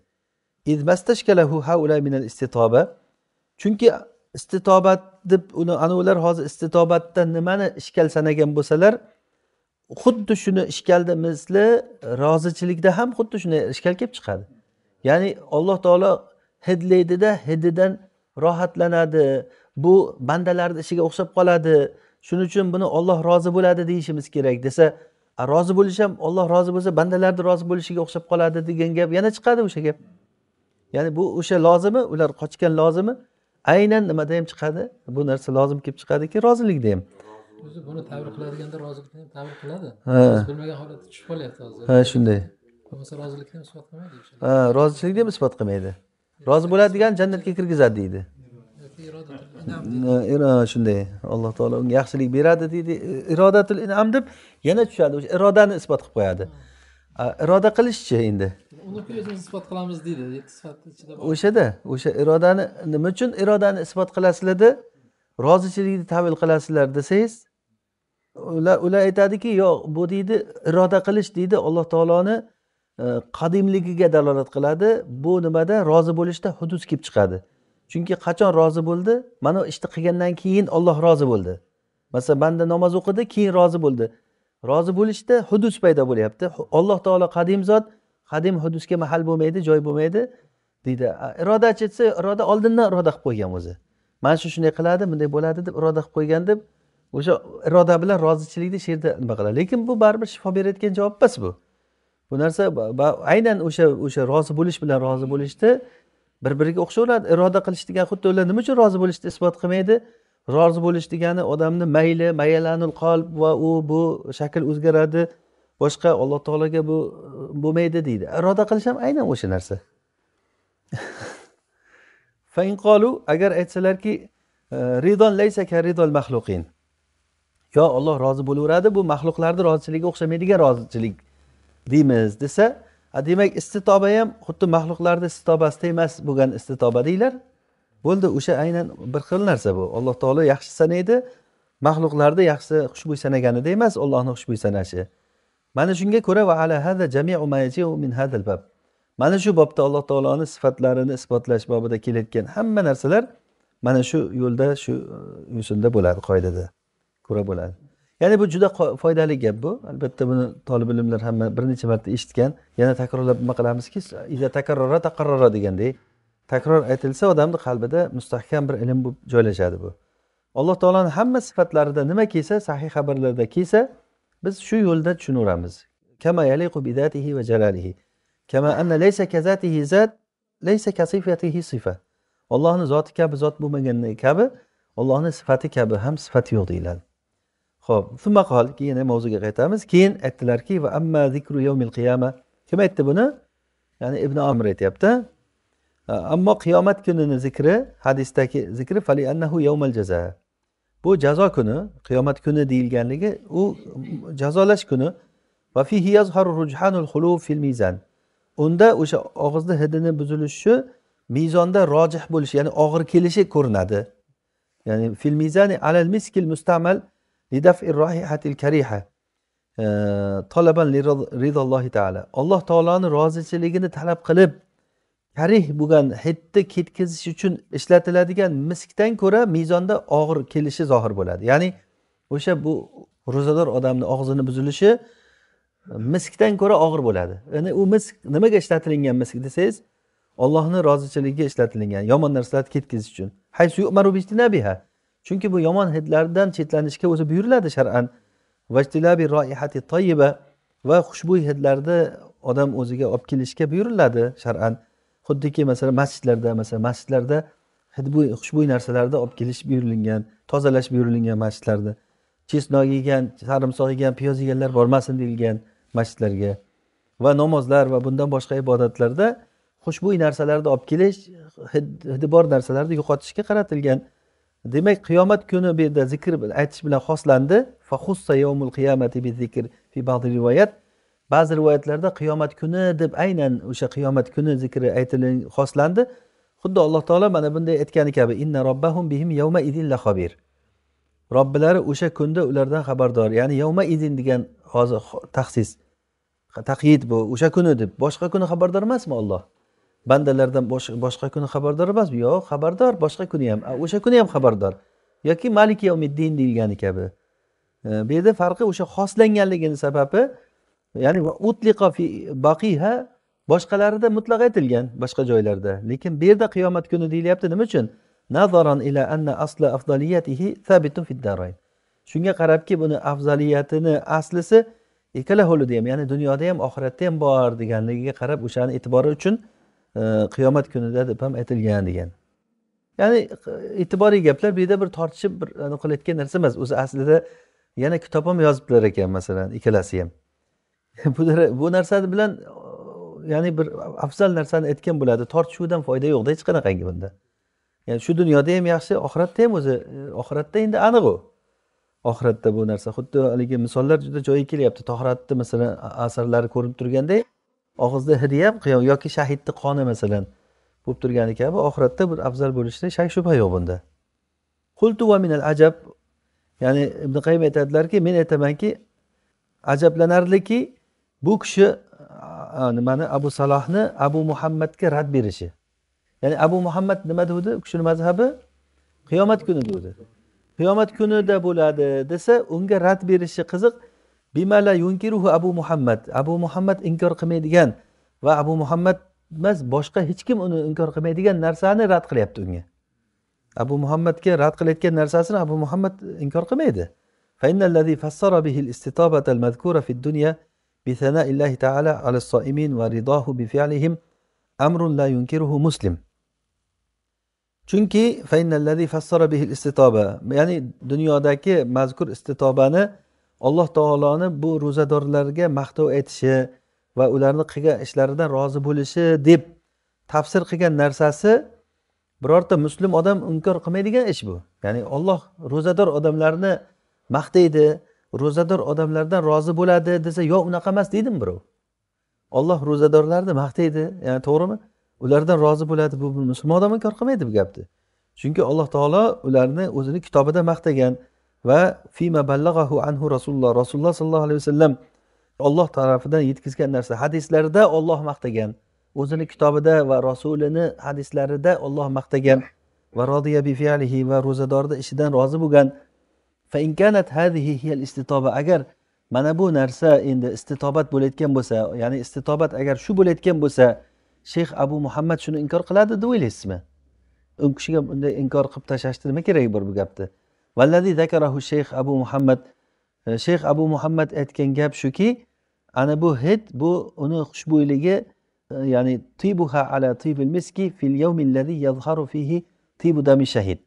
chunki istitobat deb uni anavilar hozir istitobatda nimani ishkal sanagan bo'lsalar xuddi shuni ishkalni misli rozichilikda ham xuddi shunday ishkal kelib chiqadi ya'ni alloh taolo hidlaydida hididan rohatlanadi bu bandalarni ishiga o'xshab qoladi shuning uchun buni olloh rozi bo'ladi deyishimiz kerak desa rozi bo'lish ham olloh rozi bo'lsa bandalarni rozi bo'lishiga o'xshab qoladi degan gap yana chiqadi o'sha gap ya'ni bu o'sha lozimi ular qochgan lozimi aynan nimada ham chiqadi bu narsa lozim kelib chiqadiki rozilikda ham o'zi buni tabir qiladiganda rozilikni tabir qiladi bilmagan holatda tushib qolyapti hozir ha shunday bo'lmasa rozilikni ham isbot qilmaydi ha rozichilikni ham isbot qilmaydi rozi bo'ladigan jannatga kirgizadi deydi shunday alloh taolo unga yaxshilik beradi deydi irodatul inam deb yana tushadi o'sha irodani isbot qilib qo'yadi iroda qilishchi endi isbot qilamiz deydi ichida o'shada o'sha irodani nima uchun irodani isbot qilasizlarda rozichilikni tavil qilasizlar desangiz ular ular aytadiki yo'q bu deydi iroda qilish deydi alloh taoloni E, qadimligiga dalolat qiladi bu nimada rozi bo'lishda hudud kelib chiqadi chunki qachon rozi bo'ldi mana ishni qilgandan keyin olloh rozi bo'ldi masalan banda namoz o'qidi keyin rozi bo'ldi rozi bo'lishda hudud paydo bo'lyapti alloh taolo qadim zot qadim hudusga mahal bo'lmaydi joy bo'lmaydi deydi irodachi desa iroda oldindan iroda qilib qo'ygan o'zi mana shu shunday qiladi bunday bo'ladi deb iroda qilib qo'ygan deb o'sha iroda bilan rozichilikni shu yerda nima qiladi lekin bu baribir shifo berayotgan javob emas bu bu narsa aynan o'sha o'sha rozi bo'lish bilan rozi bo'lishni bir biriga o'xshaveradi iroda qilish degan xuddi ular nima uchun rozi bo'lishni isbot qilmaydi rozi bo'lish degani odamni mayli mayalanul qalb va u bu shakl o'zgaradi boshqa alloh taologa bu bo'lmaydi deydi iroda qilish ham aynan o'sha narsa fainqolu agar aytsalarki e, ridon laysa ka ridol maxluqin yo olloh rozi bo'laveradi bu maxluqlarni rozichiligiga o'xshamaydigan rozichilik deymiz desa demak istitoba ham xuddi maxluqlarni istitobasida emas bo'lgan istitoba deydilar bo'ldi o'sha aynan bir xil narsa bu alloh taolo yaxshi sanaydi maxluqlarni yaxshi xushbo'y sanaganida emas ollohni xushbo'y sanashi mana shunga ko'ra va ala jamiu min bab mana shu bobda alloh taoloni sifatlarini isbotlash bobida kelayotgan hamma narsalar mana shu yo'lda shu e, usulda bo'ladi qoidada ko'ra bo'ladi ya'ni bu juda foydali gap bu albatta buni tolib ilmlar hamma bir necha marta eshitgan yana takrorlab nima qilamizki takarrora taqarrora degandek takror aytilsa odamni qalbida mustahkam bir ilm bo'lib joylashadi bu alloh taoloni hamma sifatlarida nima kelsa sahih xabarlarda kelsa biz shu yo'lda tushunaveramiz kama yaliqu bidatihi va jalalihi kama anna laysa kazatihi zat laysa kasifatihi sifa allohni zoti kabi zot bo'lmagani kabi ollohni sifati kabi ham sifati yo'q deyiladi ho'p sumaqol keyin mavzuga qaytamiz keyin aytdilarki va amma zikru yavmil qiyama kim aytdi buni ya'ni ibn amr aytyapti ammo qiyomat kunini zikri hadisdagi zikri fali annahu yavmal jaza bu jazo kuni qiyomat kuni deyilganligi u jazolash kuni va fihi yazharu rujhanul xulu fil mizan unda o'sha og'izni hidini buzilishi mezonda rojih bo'lishi ya'ni og'ir kelishi ko'rinadi ya'ni fil mizani alal miskil mustamal lidafir rohihatil kariha talaban ridallohi taala alloh taoloni rozichiligini talab qilib karih bo'lgan hidni ketkazish uchun ishlatiladigan miskdan ko'ra mezonda og'ir kelishi zohir bo'ladi ya'ni o'sha bu ro'zador odamni og'zini buzilishi miskdan ko'ra og'ir bo'ladi ya'ni u misk nimaga ishlatilingan misk desangiz ollohni rozichiligiga ishlatilingan yomon narsalarni ketkazish uchun chunki bu yomon hidlardan chetlanishga o'zi buyuriladi shar'an tayyiba va xushbo'y hidlarni odam o'ziga olib kelishga buyuriladi shar'an xuddiki masalan masjidlarda masalan masjidlarda hidbo'y xushbo'y narsalarni olib kelish buyurilgan tozalash buyurilgan masjidlarda chesnok yegan sarimsoq yegan piyoz yeganlar bormasin deyilgan masjidlarga va namozlar va bundan boshqa ibodatlarda xushbo'y narsalarni olib kelish hidi bor narsalarni yo'qotishga qaratilgan demak qiyomat kuni bu yerda zikr aytish bilan xoslandi ba'zi rivoyat ba'zi rivoyatlarda qiyomat kuni deb aynan o'sha qiyomat kuni zikri aytilin xoslandi xuddi alloh taolo mana bunday aytgani kabi inna robbahum bihim yawma idin laxobir robbilari o'sha kunda ulardan xabardor ya'ni yavma idin degan hozir taxsis taqyid bu o'sha kuni deb boshqa kuni xabardor emasmi olloh bandalardan boshqa kuni xabardor emas yo'q xabardor boshqa kuni ham o'sha kuni ham xabardor yoki maliki yomiddin deyilgani kabi e, bu yerda farqi o'sha xoslanganligini sababi ya'ni utliqa fi baqiha boshqalarida mutlaq aytilgan boshqa joylarda lekin bu yerda qiyomat kuni deyilyapti nima uchun nazaran ila anna asli afzaliyatihi sabitun fid darayn shunga qarabki buni afzaliyatini aslisi ikkala hovlida ham ya'ni dunyoda ham oxiratda ham bor deganligiga qarab o'shani e'tibori uchun qiyomat kunida deb ham aytilgan degan ya'ni e'tiboriy gaplar bu yerda bir tortishib bir qilayotgan narsa emas o'zi aslida yana kitob ham yozibdilar ekan masalan ikkalasi ham bu narsa bilan ya'ni bir afzal narsani aytgan bo'ladi tortishuvdan foyda yo'qda hech qanaqangi bunda ya'ni shu dunyoda ham yaxshi oxiratda ham o'zi oxiratda endi aniq u oxiratda bu narsa xuddi haligi misollar juda joyiga kelyapti tohiratni masalan asarlari ko'rinib turgandek og'izda hidi ham qiyom yoki shahidni qoni masalan bo'lib turgani kabi oxiratda bir afzal bo'lishida shak shubha yo'q bunda qultu va minal ajab ya'ni ibn qayyim aytadilarki men aytamanki ajablanarliki bu kishi nimani abu salohni abu muhammadga rad berishi ya'ni abu muhammad nima degandi u kishini mazhabi qiyomat kuni degandi qiyomat kunida bo'ladi desa unga rad berishi qiziq bimala yunkiruhu abu muhammad abu muhammad inkor qilmaydigan va abu muhammad emas boshqa hech kim uni inkor qilmaydigan narsani rad qilyapti unga abu muhammadga rad qilayotgan narsasini abu muhammad inkor qilmaydi فإن الذي فسر به الاستطابة المذكورة في الدنيا بثناء الله تعالى على الصائمين ورضاه بفعلهم أمر لا ينكره مسلم chunki fassara bihil istitoba ya'ni dunyodagi mazkur istitobani alloh taoloni bu ro'zadorlarga maqtov aytishi va ularni qilgan ishlaridan rozi bo'lishi deb tafsir qilgan narsasi birorta muslim odam inkor qilmaydigan ish bu ya'ni olloh ro'zador odamlarni maqtaydi ro'zador odamlardan rozi bo'ladi desa yo unaqa emas deydimi birov olloh ro'zadorlarni maqtaydi ya'ni to'g'rimi ulardan rozi bo'ladi bu musulmon odam inkor qilmaydi bu gapni chunki alloh taolo ularni o'zini kitobida maqtagan va fima ballag'ahu anhu rasululloh rasululloh sollallohu alayhi vasallam olloh tarafidan yetkazgan narsa hadislarida olloh maqtagan o'zini kitobida va rasulini hadislarida olloh maqtagan va rodiya bi fi'lihi va ro'zadorni ishidan rozi bo'lgan fa in kanat hadhihi hiya istitoba agar mana bu narsa endi istitobat bo'layotgan bo'lsa ya'ni istitobat agar shu bo'layotgan bo'lsa shayx abu muhammad shuni inkor qiladi deb o'ylaysizmi u kishiga bunday inkor qilib tashlashni nima keragi bor bu gapni vallazi zakarahu shayx abu muhammad e, shayx abu muhammad aytgan gap shuki ana bu hid bu uni xushbo'yligi e, ya'ni tibuha ala tibil miski fil yawmillazi yazharu fihi tibu dami shahid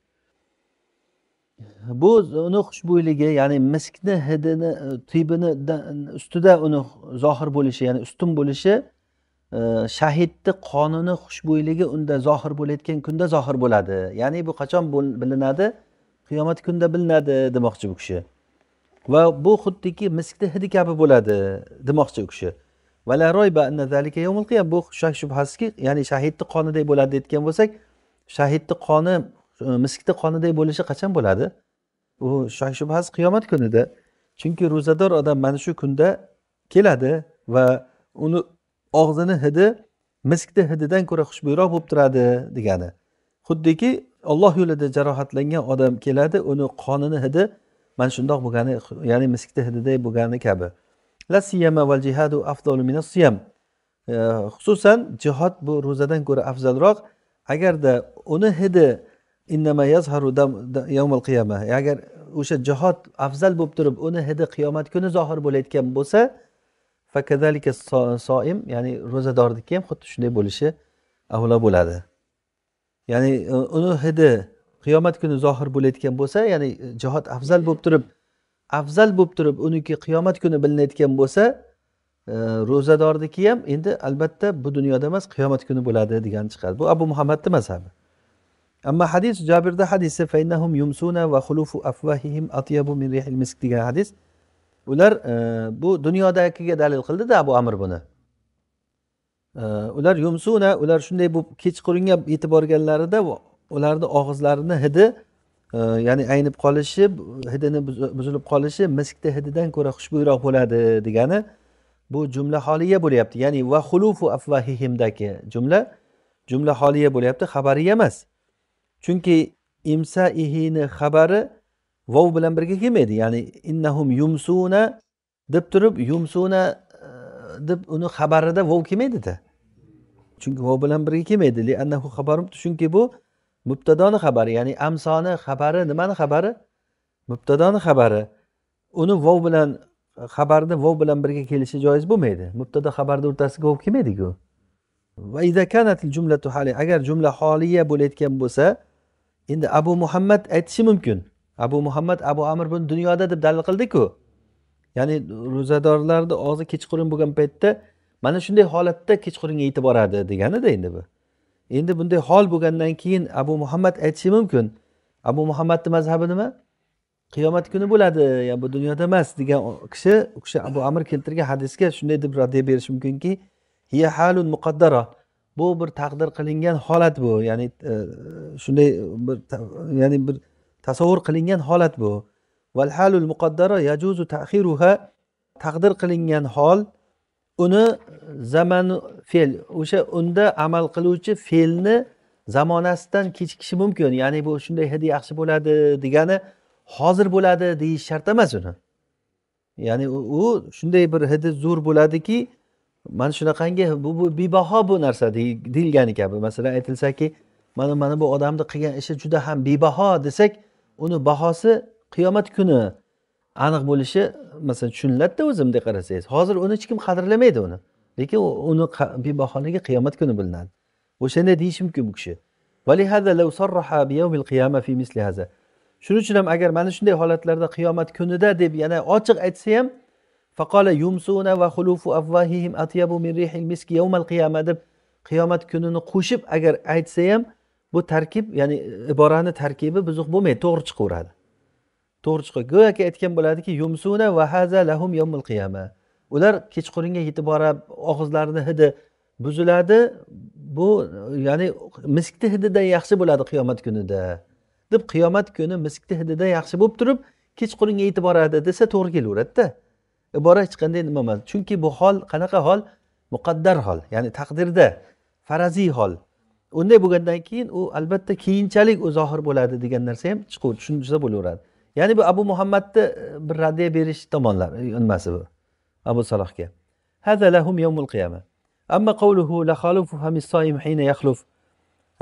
bu uni xushbo'yligi ya'ni miskni hidini e, tibini ustida uni zohir bo'lishi ya'ni ustun bo'lishi shahidni qonini xushbo'yligi unda zohir bo'layotgan kunda zohir bo'ladi ya'ni bu qachon bilinadi qiyomat kunida bilinadi demoqchi bu kishi va bu xuddiki miskni hidi kabi bo'ladi demoqchi u kishi bu shak shubhasizki ya'ni shahidni qoniday bo'ladi deyotgan bo'lsak shahidni qoni e, miskni qoniday bo'lishi qachon bo'ladi u shak shubhasiz qiyomat kunida chunki ro'zador odam mana shu kunda keladi va uni og'zini hidi miskni hididan ko'ra xushbo'yroq bo'lib turadi degani xuddiki olloh yo'lida jarohatlangan odam keladi uni qonini hidi mana shundoq bo'lgani ya'ni miskni hididay bo'lgani kabi e, xususan jihod bu ro'zadan ko'ra afzalroq agarda uni hidi qiyama agar o'sha jihod afzal bo'lib turib uni hidi qiyomat kuni zohir bo'layotgan bo'lsa soim ya'ni ro'zadorniki ham xuddi shunday bo'lishi avlo bo'ladi ya'ni e, uni hidi qiyomat kuni zohir bo'layotgan bo'lsa ya'ni e, jihod afzal bo'lib turib afzal bo'lib turib uniki qiyomat kuni bilinayotgan bo'lsa e, ro'zadorniki ham endi albatta bu dunyoda emas qiyomat kuni bo'ladi degani chiqadi bu abu muhammadni mazhabi ammo hadis jabirda hadisi yumsuna va xulufu atyabu min misk degan hadis ular e, bu dunyodagiga dalil qildida abu amir buni ular yumsuna ular shunday bo'lib kechqurunga yetib borganlarida ularni og'izlarini hidi e, ya'ni aynib qolishi hidini buzilib qolishi miskni hididan ko'ra xushbo'yroq bo'ladi degani bu jumla holiya bo'lyapti ya'ni va xulufu afvahihimdagi jumla jumla holiya bo'lyapti xabariy emas chunki imsa ihini xabari vov bilan birga kelmaydi ya'ni innahum yumsuna deb turib yumsuna deb uni xabarida vov kelmaydida chunki vov bilan birga kelmaydi chunki bu mubtadoni xabari ya'ni amsoni xabari nimani xabari mubtadoni xabari uni vov bilan xabarni vov bilan birga kelishi joiz bo'lmaydi mubtado xabarni o'rtasiga vov kelmaydiku agar jumla holiya bo'layotgan bo'lsa endi abu muhammad aytishi mumkin abu muhammad abu amir buni dunyoda deb dalil qildiku ya'ni ro'zadorlarni og'zi kechqurun bo'lgan paytda mana shunday holatda kechqurunga yetib boradi deganida endi bu endi bunday hol bo'lgandan keyin abu muhammad aytishi mumkin abu muhammadni mazhabi nima qiyomat kuni bo'ladi ya bu dunyoda emas degan kishi u kishi abu amir keltirgan hadisga shunday deb raddiya berishi mumkinki hiya halun muqaddara bu bir taqdir qilingan holat bu ya'ni e, shunday bir ya'ni bir tasavvur qilingan holat bu valhalul halul muqaddara yajuzu taxiruha taqdir qilingan hol uni zaman fe'l o'sha unda amal qiluvchi fe'lni zamonasidan kechikishi mumkin ya'ni bu shunday hidi yaxshi bo'ladi degani hozir bo'ladi deyish shart emas uni ya'ni u shunday bir hidi zo'r bo'ladiki mana shunaqangi bu, bu bebaho bu narsa deyilgani kabi masalan aytilsaki mana mana bu odamni qilgan ishi juda ham bebaho desak uni bahosi qiyomat kuni aniq bo'lishi masalan tushuniladida o'zi bunday qarasangiz hozir uni hech kim qadrlamaydi uni lekin uni bebaholigi qiyomat kuni bilinadi o'shanday deyishi mumkin bu kishi shuning uchun ham agar mana shunday holatlarda qiyomat kunida deb yana ochiq aytsa ham yumsuna va xulufu atyabu min rihil yawmal deb qiyomat kunini qo'shib agar aytsa ham bu tarkib ya'ni iborani tarkibi buzuq bo'lmaydi to'g'ri chiqaveradi to'g'ri chiqadi go'yoki aytgan bo'ladiki yumsuna va haza lahum yomul qiyama ular kechqurunga yetib borib og'izlarini hidi buziladi bu ya'ni miskni hididan yaxshi bo'ladi qiyomat kunida deb qiyomat kuni miskni hididan yaxshi bo'lib turib kechqurunga yetib boradi desa to'g'ri kelaveradida ibora hech qanday nima emas chunki bu hol qanaqa hol muqaddar hol ya'ni taqdirda faraziy hol unday bo'lgandan keyin u albatta keyinchalik u zohir bo'ladi degan narsa ham chiqib tushunsa bo'laveradi ya'ni bu abu muhammadni e, bir raddiya berish tomonlar e, nimasi bu abu salohga lahum yawmul qiyama amma qawluhu la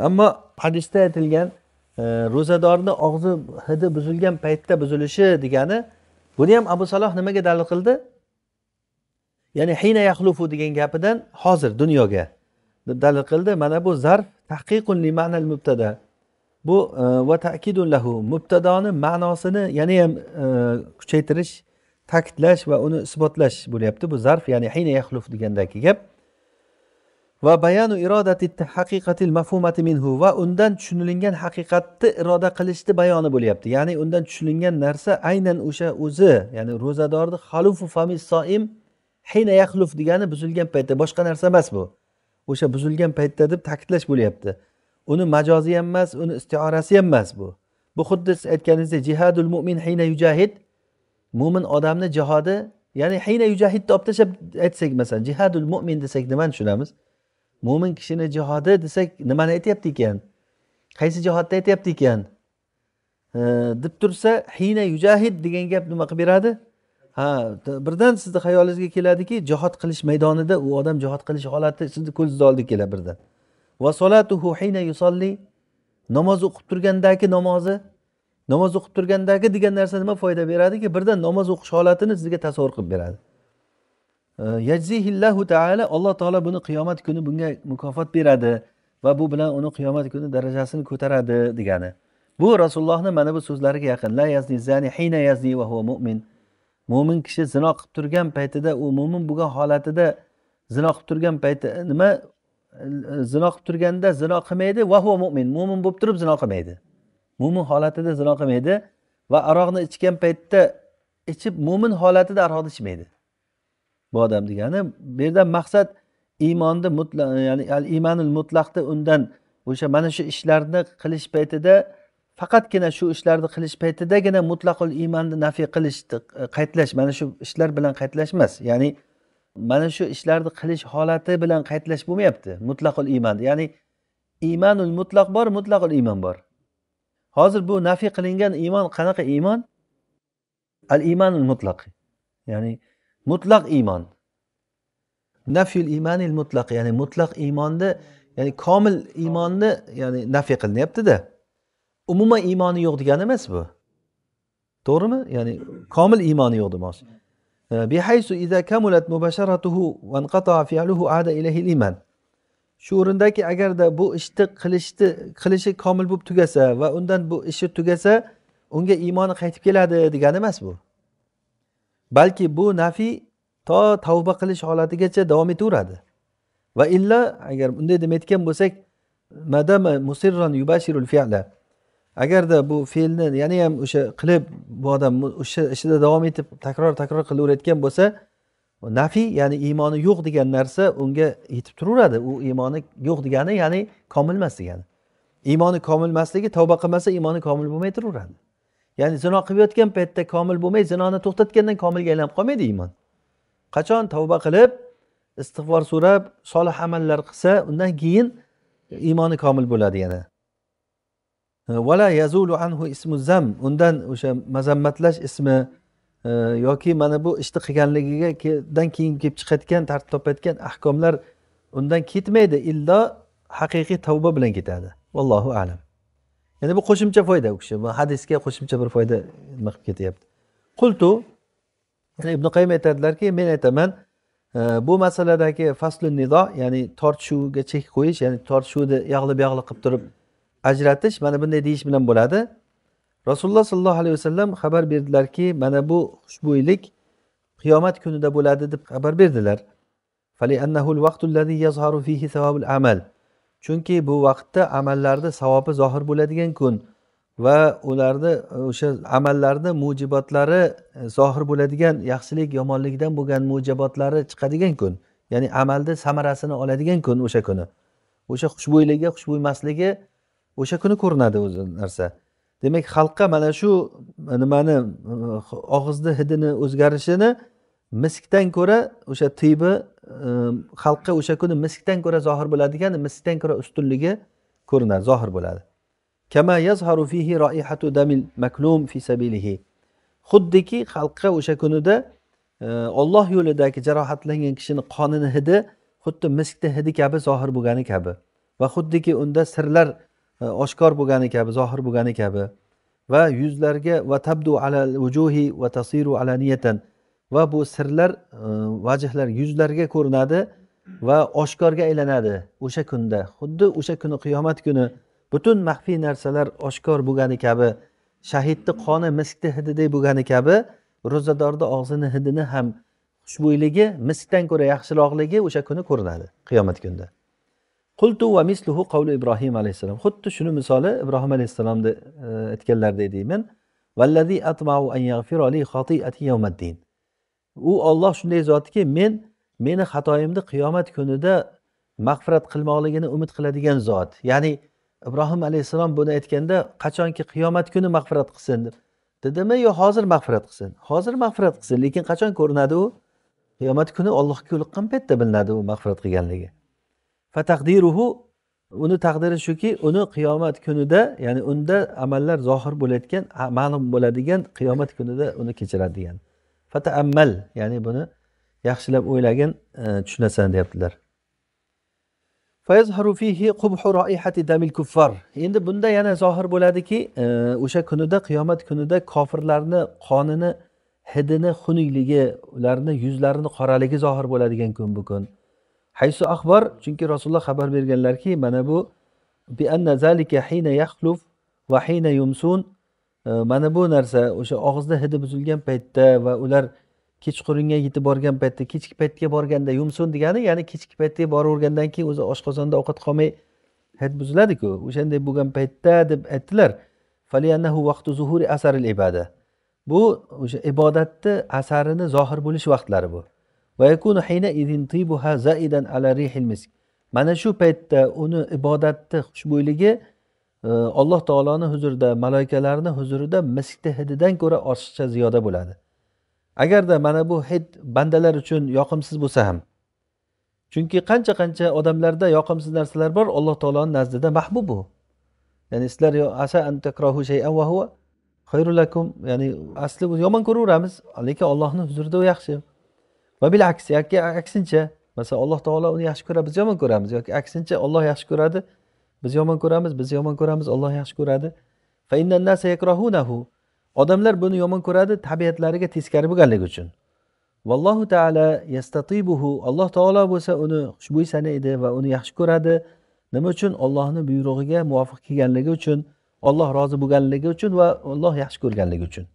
ammo hadisda aytilgan e, ro'zadorni og'zi hidi buzilgan paytda buzilishi degani buni ham abu saloh nimaga dalil qildi ya'ni hina yaxlufu degan gapidan hozir dunyoga deb dalil qildi mana bu zarf tahqiqun li ma'nal mubtada bu e, va takidun lahu mubtadoni ma'nosini yana ham e, kuchaytirish ta'kidlash va uni isbotlash bo'lyapti bu zarf ya'ni hina yaxluf degandagi gap va bayanu irodati haqiqatil mafhumati minhu va undan tushunilgan haqiqatni iroda qilishni bayoni bo'lyapti ya'ni undan tushunilgan narsa aynan o'sha o'zi ya'ni ro'zadorni halufu fami soim hina yaxluf degani buzilgan paytda boshqa narsa emas bu o'sha buzilgan paytda deb ta'kidlash bo'lyapti uni majozi ham emas uni istiorasi ham emas bu bu xuddi siz aytganingizdek jihadul mo'min hina yujahid mo'min odamni jihodi ya'ni hina yujahidni olib tashlab aytsak masalan jihadul mo'min desak nimani tushunamiz mo'min kishini jihodi desak nimani aytyapti ekan qaysi jihodni aytyapti ekan deb tursa hina yujahid degan gap nima qilib beradi ha birdan sizni xayolingizga keladiki jihod qilish maydonida u odam jihod qilish holati sizni ko'zingizni oldiga keladi birdan va solatuhu hina yusolli namoz o'qib turgandagi namozi namoz o'qib turgandagi degan narsa nima foyda beradiki birdan namoz o'qish holatini sizga tasavvur qilib beradi yajzihillahu taala alloh taolo buni qiyomat kuni bunga mukofot beradi va bu bilan uni qiyomat kuni darajasini ko'taradi degani bu rasulullohni mana bu so'zlariga yaqin la yazni zani hina yazni va huva mo'min mo'min kishi zino qilib turgan paytida u mo'min bo'lgan holatida zino qilib turgan payti nima zino qilib turganda zino qilmaydi va huva mo'min mo'min bo'lib turib zino qilmaydi mo'min holatida zino qilmaydi va aroqni ichgan paytda ichib mo'min holatida aroqni ichmaydi bu odam degani bu yerdan maqsad iymonni mutlaq ya'ni al imanul mutlaqni undan o'sha mana shu ishlarni qilish paytida faqatgina shu ishlarni qilish paytidagina mutlaqul iymonni nafiy qilish qaytlash mana shu ishlar bilan qaytlash emas ya'ni mana shu ishlarni qilish holati bilan qaytlash bo'lmayapti mutlaqul iymon ya'ni iymonul mutlaq bor mutlaqul iymon bor hozir bu nafiy qilingan iymon qanaqa iymon al iymonul mutlaq ya'ni mutlaq iymon nafiyul iymanil mutlaq ya'ni mutlaq iymonni ya'ni komil iymonni ya'ni nafiy qilinyaptida umuman iymoni yo'q degani emas bu to'g'rimi ya'ni komil iymoni yo'q demoqchi Eh, bihaysu iza kamulat mubasharatuhu vanqata fi'luhu ada ilayhi iman shu o'rindaki agarda bu ishni qilishni qilishi komil bo'lib tugasa va undan bu ishi tugasa unga iymoni qaytib keladi degani emas bu balki bu nafiy to tavba qilish holatigacha davom etaveradi va illa agar bunday demayotgan bo'lsak madama musirran yubashirul fi'la agarda bu fe'lni yana ham o'sha qilib bu odam o'sha ishida davom etib takror takror qilaverayotgan bo'lsa nafiy ya'ni iymoni yo'q degan narsa unga yetib turaveradi u iymoni yo'q degani ya'ni komil emas degani iymoni komil emasligi tavba qilmasa iymoni komil bo'lmay turaveradi ya'ni zino qilayotgan paytda komil bo'lmay zinoni to'xtatgandan komilga aylanib qolmaydi iymon qachon tavba qilib istig'for so'rab solih amallar qilsa undan keyin iymoni komil bo'ladi yana vala yazulu anhu ismu zam undan o'sha mazammatlash ismi э, yoki mana bu ishni qilganligigadan keyin kelib chiqayotgan tartib topayotgan ahkomlar undan ketmaydi illo haqiqiy tavba bilan ketadi vallohu alam ya'ni bu qo'shimcha foyda u kishi bu hadisga qo'shimcha bir foyda nima qilib ketyapti qultu ibn qayim aytadilarki men aytaman e, bu masaladagi faslu nido ya'ni tortishuvga chek qo'yish ya'ni tortishuvni yog'lib yog'liq qilib turib ajratish mana bunday deyish bilan bo'ladi rasululloh sollallohu alayhi vasallam xabar berdilarki mana bu xushbo'ylik qiyomat kunida bo'ladi deb xabar berdilar chunki bu vaqtda amallarni savobi zohir bo'ladigan kun va ularni o'sha amallarni mujibotlari e, zohir bo'ladigan yaxshilik yomonlikdan bo'lgan mujibotlari chiqadigan kun ya'ni amalni samarasini oladigan kun o'sha kuni o'sha xushbo'yligi xushbo'ymasligi o'sha kuni ko'rinadi o'zi narsa demak xalqqa mana shu nimani og'izni hidini o'zgarishini miskdan ko'ra o'sha tibi ehm, xalqqa o'sha kuni miskdan ko'ra zohir bo'ladigan miskdan ko'ra ustunligi ko'rinadi zohir bo'ladi kama yazharu fihi roihatu damil maklum fi sabilihi xuddiki xalqqa o'sha kunida olloh ehm, yo'lidagi jarohatlangan kishini qonini hidi xuddi miskni hidi kabi zohir bo'lgani kabi va xuddiki unda sirlar oshkor bo'lgani kabi zohir bo'lgani kabi va yuzlarga va tabdu ala vujuhi va tasiru niyatan va bu sirlar e, vajihlar yuzlarga ko'rinadi va oshkorga aylanadi o'sha kunda xuddi o'sha kuni qiyomat kuni butun maxfiy narsalar oshkor bo'lgani kabi shahidni qoni miskni hididek bo'lgani kabi ro'zadorni og'zini hidini ham xushbo'yligi miskdan ko'ra yaxshiroqligi o'sha kuni ko'rinadi qiyomat kunida qultu va misluhu qavli ibrohim alayhissalom xuddi shuni misoli ibrohim alayhissalomni e, aytganlaridek deyman vallazi atmau an li ad-din u olloh shunday zotki men meni xatoyimni qiyomat kunida mag'firat qilmoqligini umid qiladigan zot ya'ni ibrohim alayhissalom buni aytganda qachonki qiyomat kuni mag'firat qilsin deb dedimi yo hozir mag'firat qilsin hozir mag'firat qilsin lekin qachon ko'rinadi u qiyomat kuni ollohga yo'liqqan paytda bilinadi u mag'firat qilganligi fataqdiruhu uni taqdiri shuki uni qiyomat kunida ya'ni unda amallar zohir bo'layotgan ma'lum bo'ladigan qiyomat kunida uni kechiradi degan fataammal ya'ni buni yaxshilab o'ylagin e, tushunasan deyaptilar endi bunda yana zohir bo'ladiki e, o'sha kunida qiyomat kunida kofirlarni qonini hidini xunukligi ularni yuzlarini qoraligi zohir bo'ladigan kun bu kun haysu axbor chunki rasululloh xabar berganlarki mana bu zalika hina yaxluf va hina yumsun e, mana bu narsa o'sha og'izda hidi buzilgan paytda va ular kechqurunga yetib borgan paytda kechki paytga borganda yumsun degani ya'ni kechki paytga boravergandan keyin o'zi oshqozonda ovqat qolmay hid buziladiku o'shanday bo'lgan paytda deb aytdilar zuhuri asaril ibada bu o'sha ibodatni asarini zohir bo'lish vaqtlari bu mana shu paytda uni ibodatni xushbo'yligi alloh taoloni huzurida maloikalarni huzurida miskni hididan ko'ra ortiqcha ziyoda bo'ladi agarda mana bu hid bandalar uchun yoqimsiz bo'lsa ham chunki qancha qancha odamlarda yoqimsiz narsalar bor alloh taoloni nazdida mahbub u ya'ni sizlar asa an shayan va huva ya'ni asli yomon ko'raveramiz lekin ollohni huzurida u yaxshi va bil yoki aksincha masalan alloh taolo uni yaxshi ko'radi biz yomon ko'ramiz yoki aksincha olloh yaxshi ko'radi biz yomon ko'ramiz biz yomon ko'ramiz olloh yaxshi ko'radi odamlar buni yomon ko'radi tabiatlariga teskari bo'lganligi uchun vallohu taala yastatibuhu alloh taolo bo'lsa uni xushbo'y sanaydi va uni yaxshi ko'radi nima uchun ollohni buyrug'iga muvofiq kelganligi uchun olloh rozi bo'lganligi uchun va olloh yaxshi ko'rganligi uchun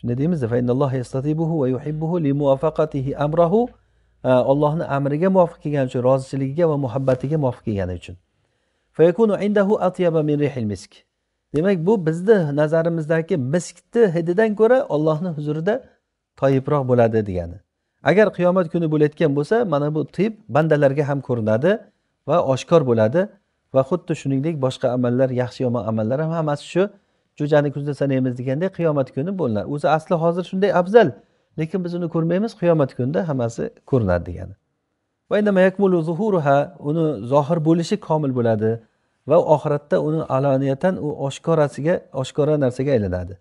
shunday deymiz va yuhibbuhu ollohni e, amriga muvofiq kelgani uchun roziligiga va muhabbatiga muvofiq kelgani uchun fayakunu indahu atyaba min misk demak bu bizni nazarimizdagi miskni hididan ko'ra ollohni huzurida toyibroq bo'ladi degani agar qiyomat kuni bo'layotgan bo'lsa mana bu tib bandalarga ham ko'rinadi va oshkor bo'ladi va xuddi shuningdek boshqa amallar yaxshi yomon amallar ham hammasi shu jo'jani kuzda sanaymiz deganday qiyomat kuni bo'linadi o'zi asli hozir shunday afzal lekin biz uni ko'rmaymiz qiyomat kunida hammasi ko'rinadi degani uni zohir bo'lishi komil bo'ladi va oxiratda uni aloniyatan u oshkorasiga oshkora narsaga aylanadi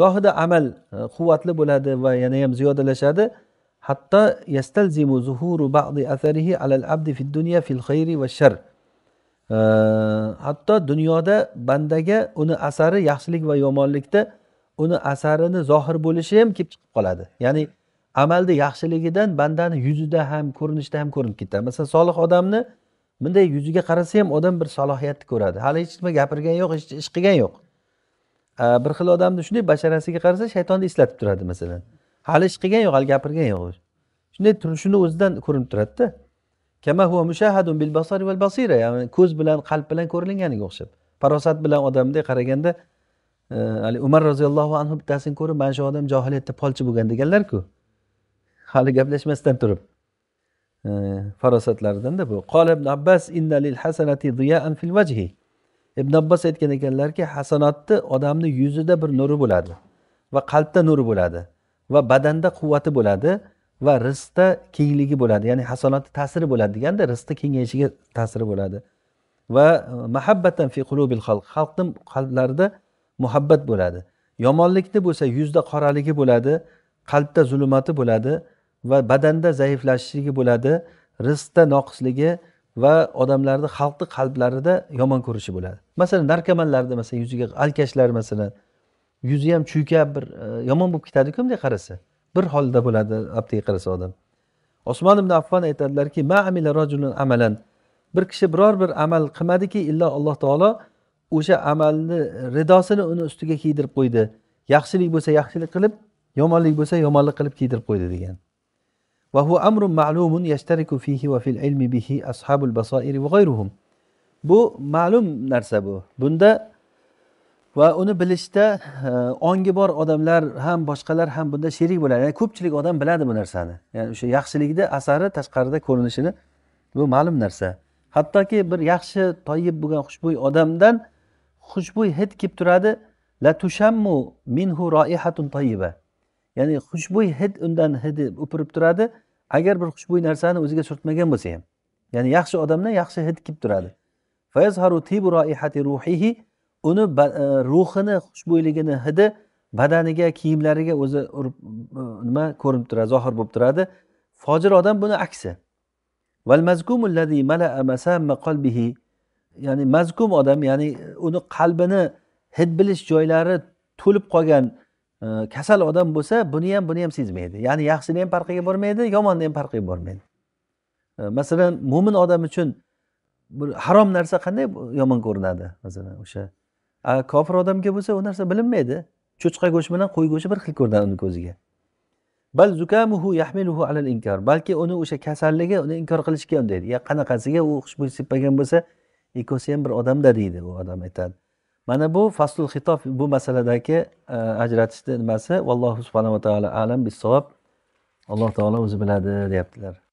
gohida amal e, quvvatli bo'ladi va yana ham ziyodalashadi hatto yastalzimu zuhuru ba'di atharihi alal abdi fid dunya fil xayri va shar hatto dunyoda bandaga uni asari yaxshilik va yomonlikda uni asarini zohir bo'lishi ham kelib chiqib qoladi ya'ni amalni yaxshiligidan bandani yuzida ham ko'rinishda ham ko'rinib ketadi masalan solih odamni bunday yuziga qarasa ham odam bir salohiyatni ko'radi hali hech nima gapirgani yo'q hech ish qilgani yo'q bir xil odamni shunday basharasiga qarasa shaytonni eslatib turadi masalan hali ish qilgani yo'q hali gapirgani yo'q shunday turishini o'zidan ko'rinib turadida kama mushahadun bil basira ya'ni ko'z bilan qalb bilan ko'rilganiga o'xshab farosat bilan odamday qaraganda haligi e, umar roziyallohu anhu bittasini ko'rib mana shu odam johiliyatda polchi bo'lgan deganlarku hali gaplashmasdan turib e, farosatlaridan-da bu ibn abbas hasanati ziyaan fil vajhi ibn abbos aytgan ekanlarki hasanatni odamni yuzida bir nuri bo'ladi va qalbda nuri bo'ladi va badanda quvvati bo'ladi va rizqda kengligi bo'ladi ya'ni hasanatni ta'siri bo'ladi deganda rizqni kengayishiga ta'siri bo'ladi va e, muhabbatan fi qulubil xalq xalqni qalblarida muhabbat bo'ladi yomonlikni bo'lsa yuzda qoraligi bo'ladi qalbda zulumati bo'ladi va badanda zaiflashishligi bo'ladi rizqda noqisligi va odamlarni xalqni qalblarida yomon ko'rishi bo'ladi masalan narkomanlarni masalan yuziga alkashlar masalan yuzi ham chuykab bir e, yomon bo'lib ketadiku bunday qarasa bir holda bo'ladi abtiy qarasa odam osmon ibn affon aytadilarki ma amila rajulun amalan bir kishi biror bir amal qilmadiki illo alloh taolo o'sha amalni ridosini uni ustiga kiydirib qo'ydi yaxshilik bo'lsa yaxshilik qilib yomonlik bo'lsa yomonlik qilib kiydirib qo'ydi degan bu ma'lum narsa bu bunda va uni bilishda e, ongi bor odamlar ham boshqalar ham bunda sherik bo'ladi ya'ni ko'pchilik odam biladi bu narsani ya'ni o'sha yaxshilikni asari tashqarida ko'rinishini bu ma'lum narsa hattoki bir yaxshi toyib bo'lgan xushbo'y odamdan xushbo'y hid kelib turadi latushammu minhu roihatun toyiba ya'ni xushbo'y hid undan hidi o'pirib turadi agar bir xushbo'y narsani o'ziga surtmagan bo'lsa ham ya'ni yaxshi odamdan yaxshi hid kelib turadi uni e, ruhini xushbo'yligini hidi badaniga kiyimlariga o'zi e, nima ko'rinib turadi zohir bo'lib turadi fojir odam buni aksi ya'ni mazkum odam ya'ni uni qalbini hid bilish joylari to'lib qolgan e, kasal odam bo'lsa buni ham buni ham sezmaydi ya'ni yaxshini ham farqiga bormaydi yomonni ham farqiga bormaydi masalan mo'min odam uchun bir harom narsa qanday yomon ko'rinadi masalan o'sha a kofir odamga bo'lsa u narsa bilinmaydi cho'chqa go'shti bilan qo'y go'shti bir xil ko'rinadi uni ko'ziga bal zukamuhu yahmiluhu alal inkor balki uni o'sha kasalligi uni inkor qilishga undaydi ya qanaqasiga u xushbo'y sepmagan bo'lsa ikkosi ham bir odamda deydi u odam aytadi mana bu faslul xitob bu masaladagi ajratishni nimasi vallohu subhanava taolo alam bisob alloh taolo o'zi biladi deyaptilar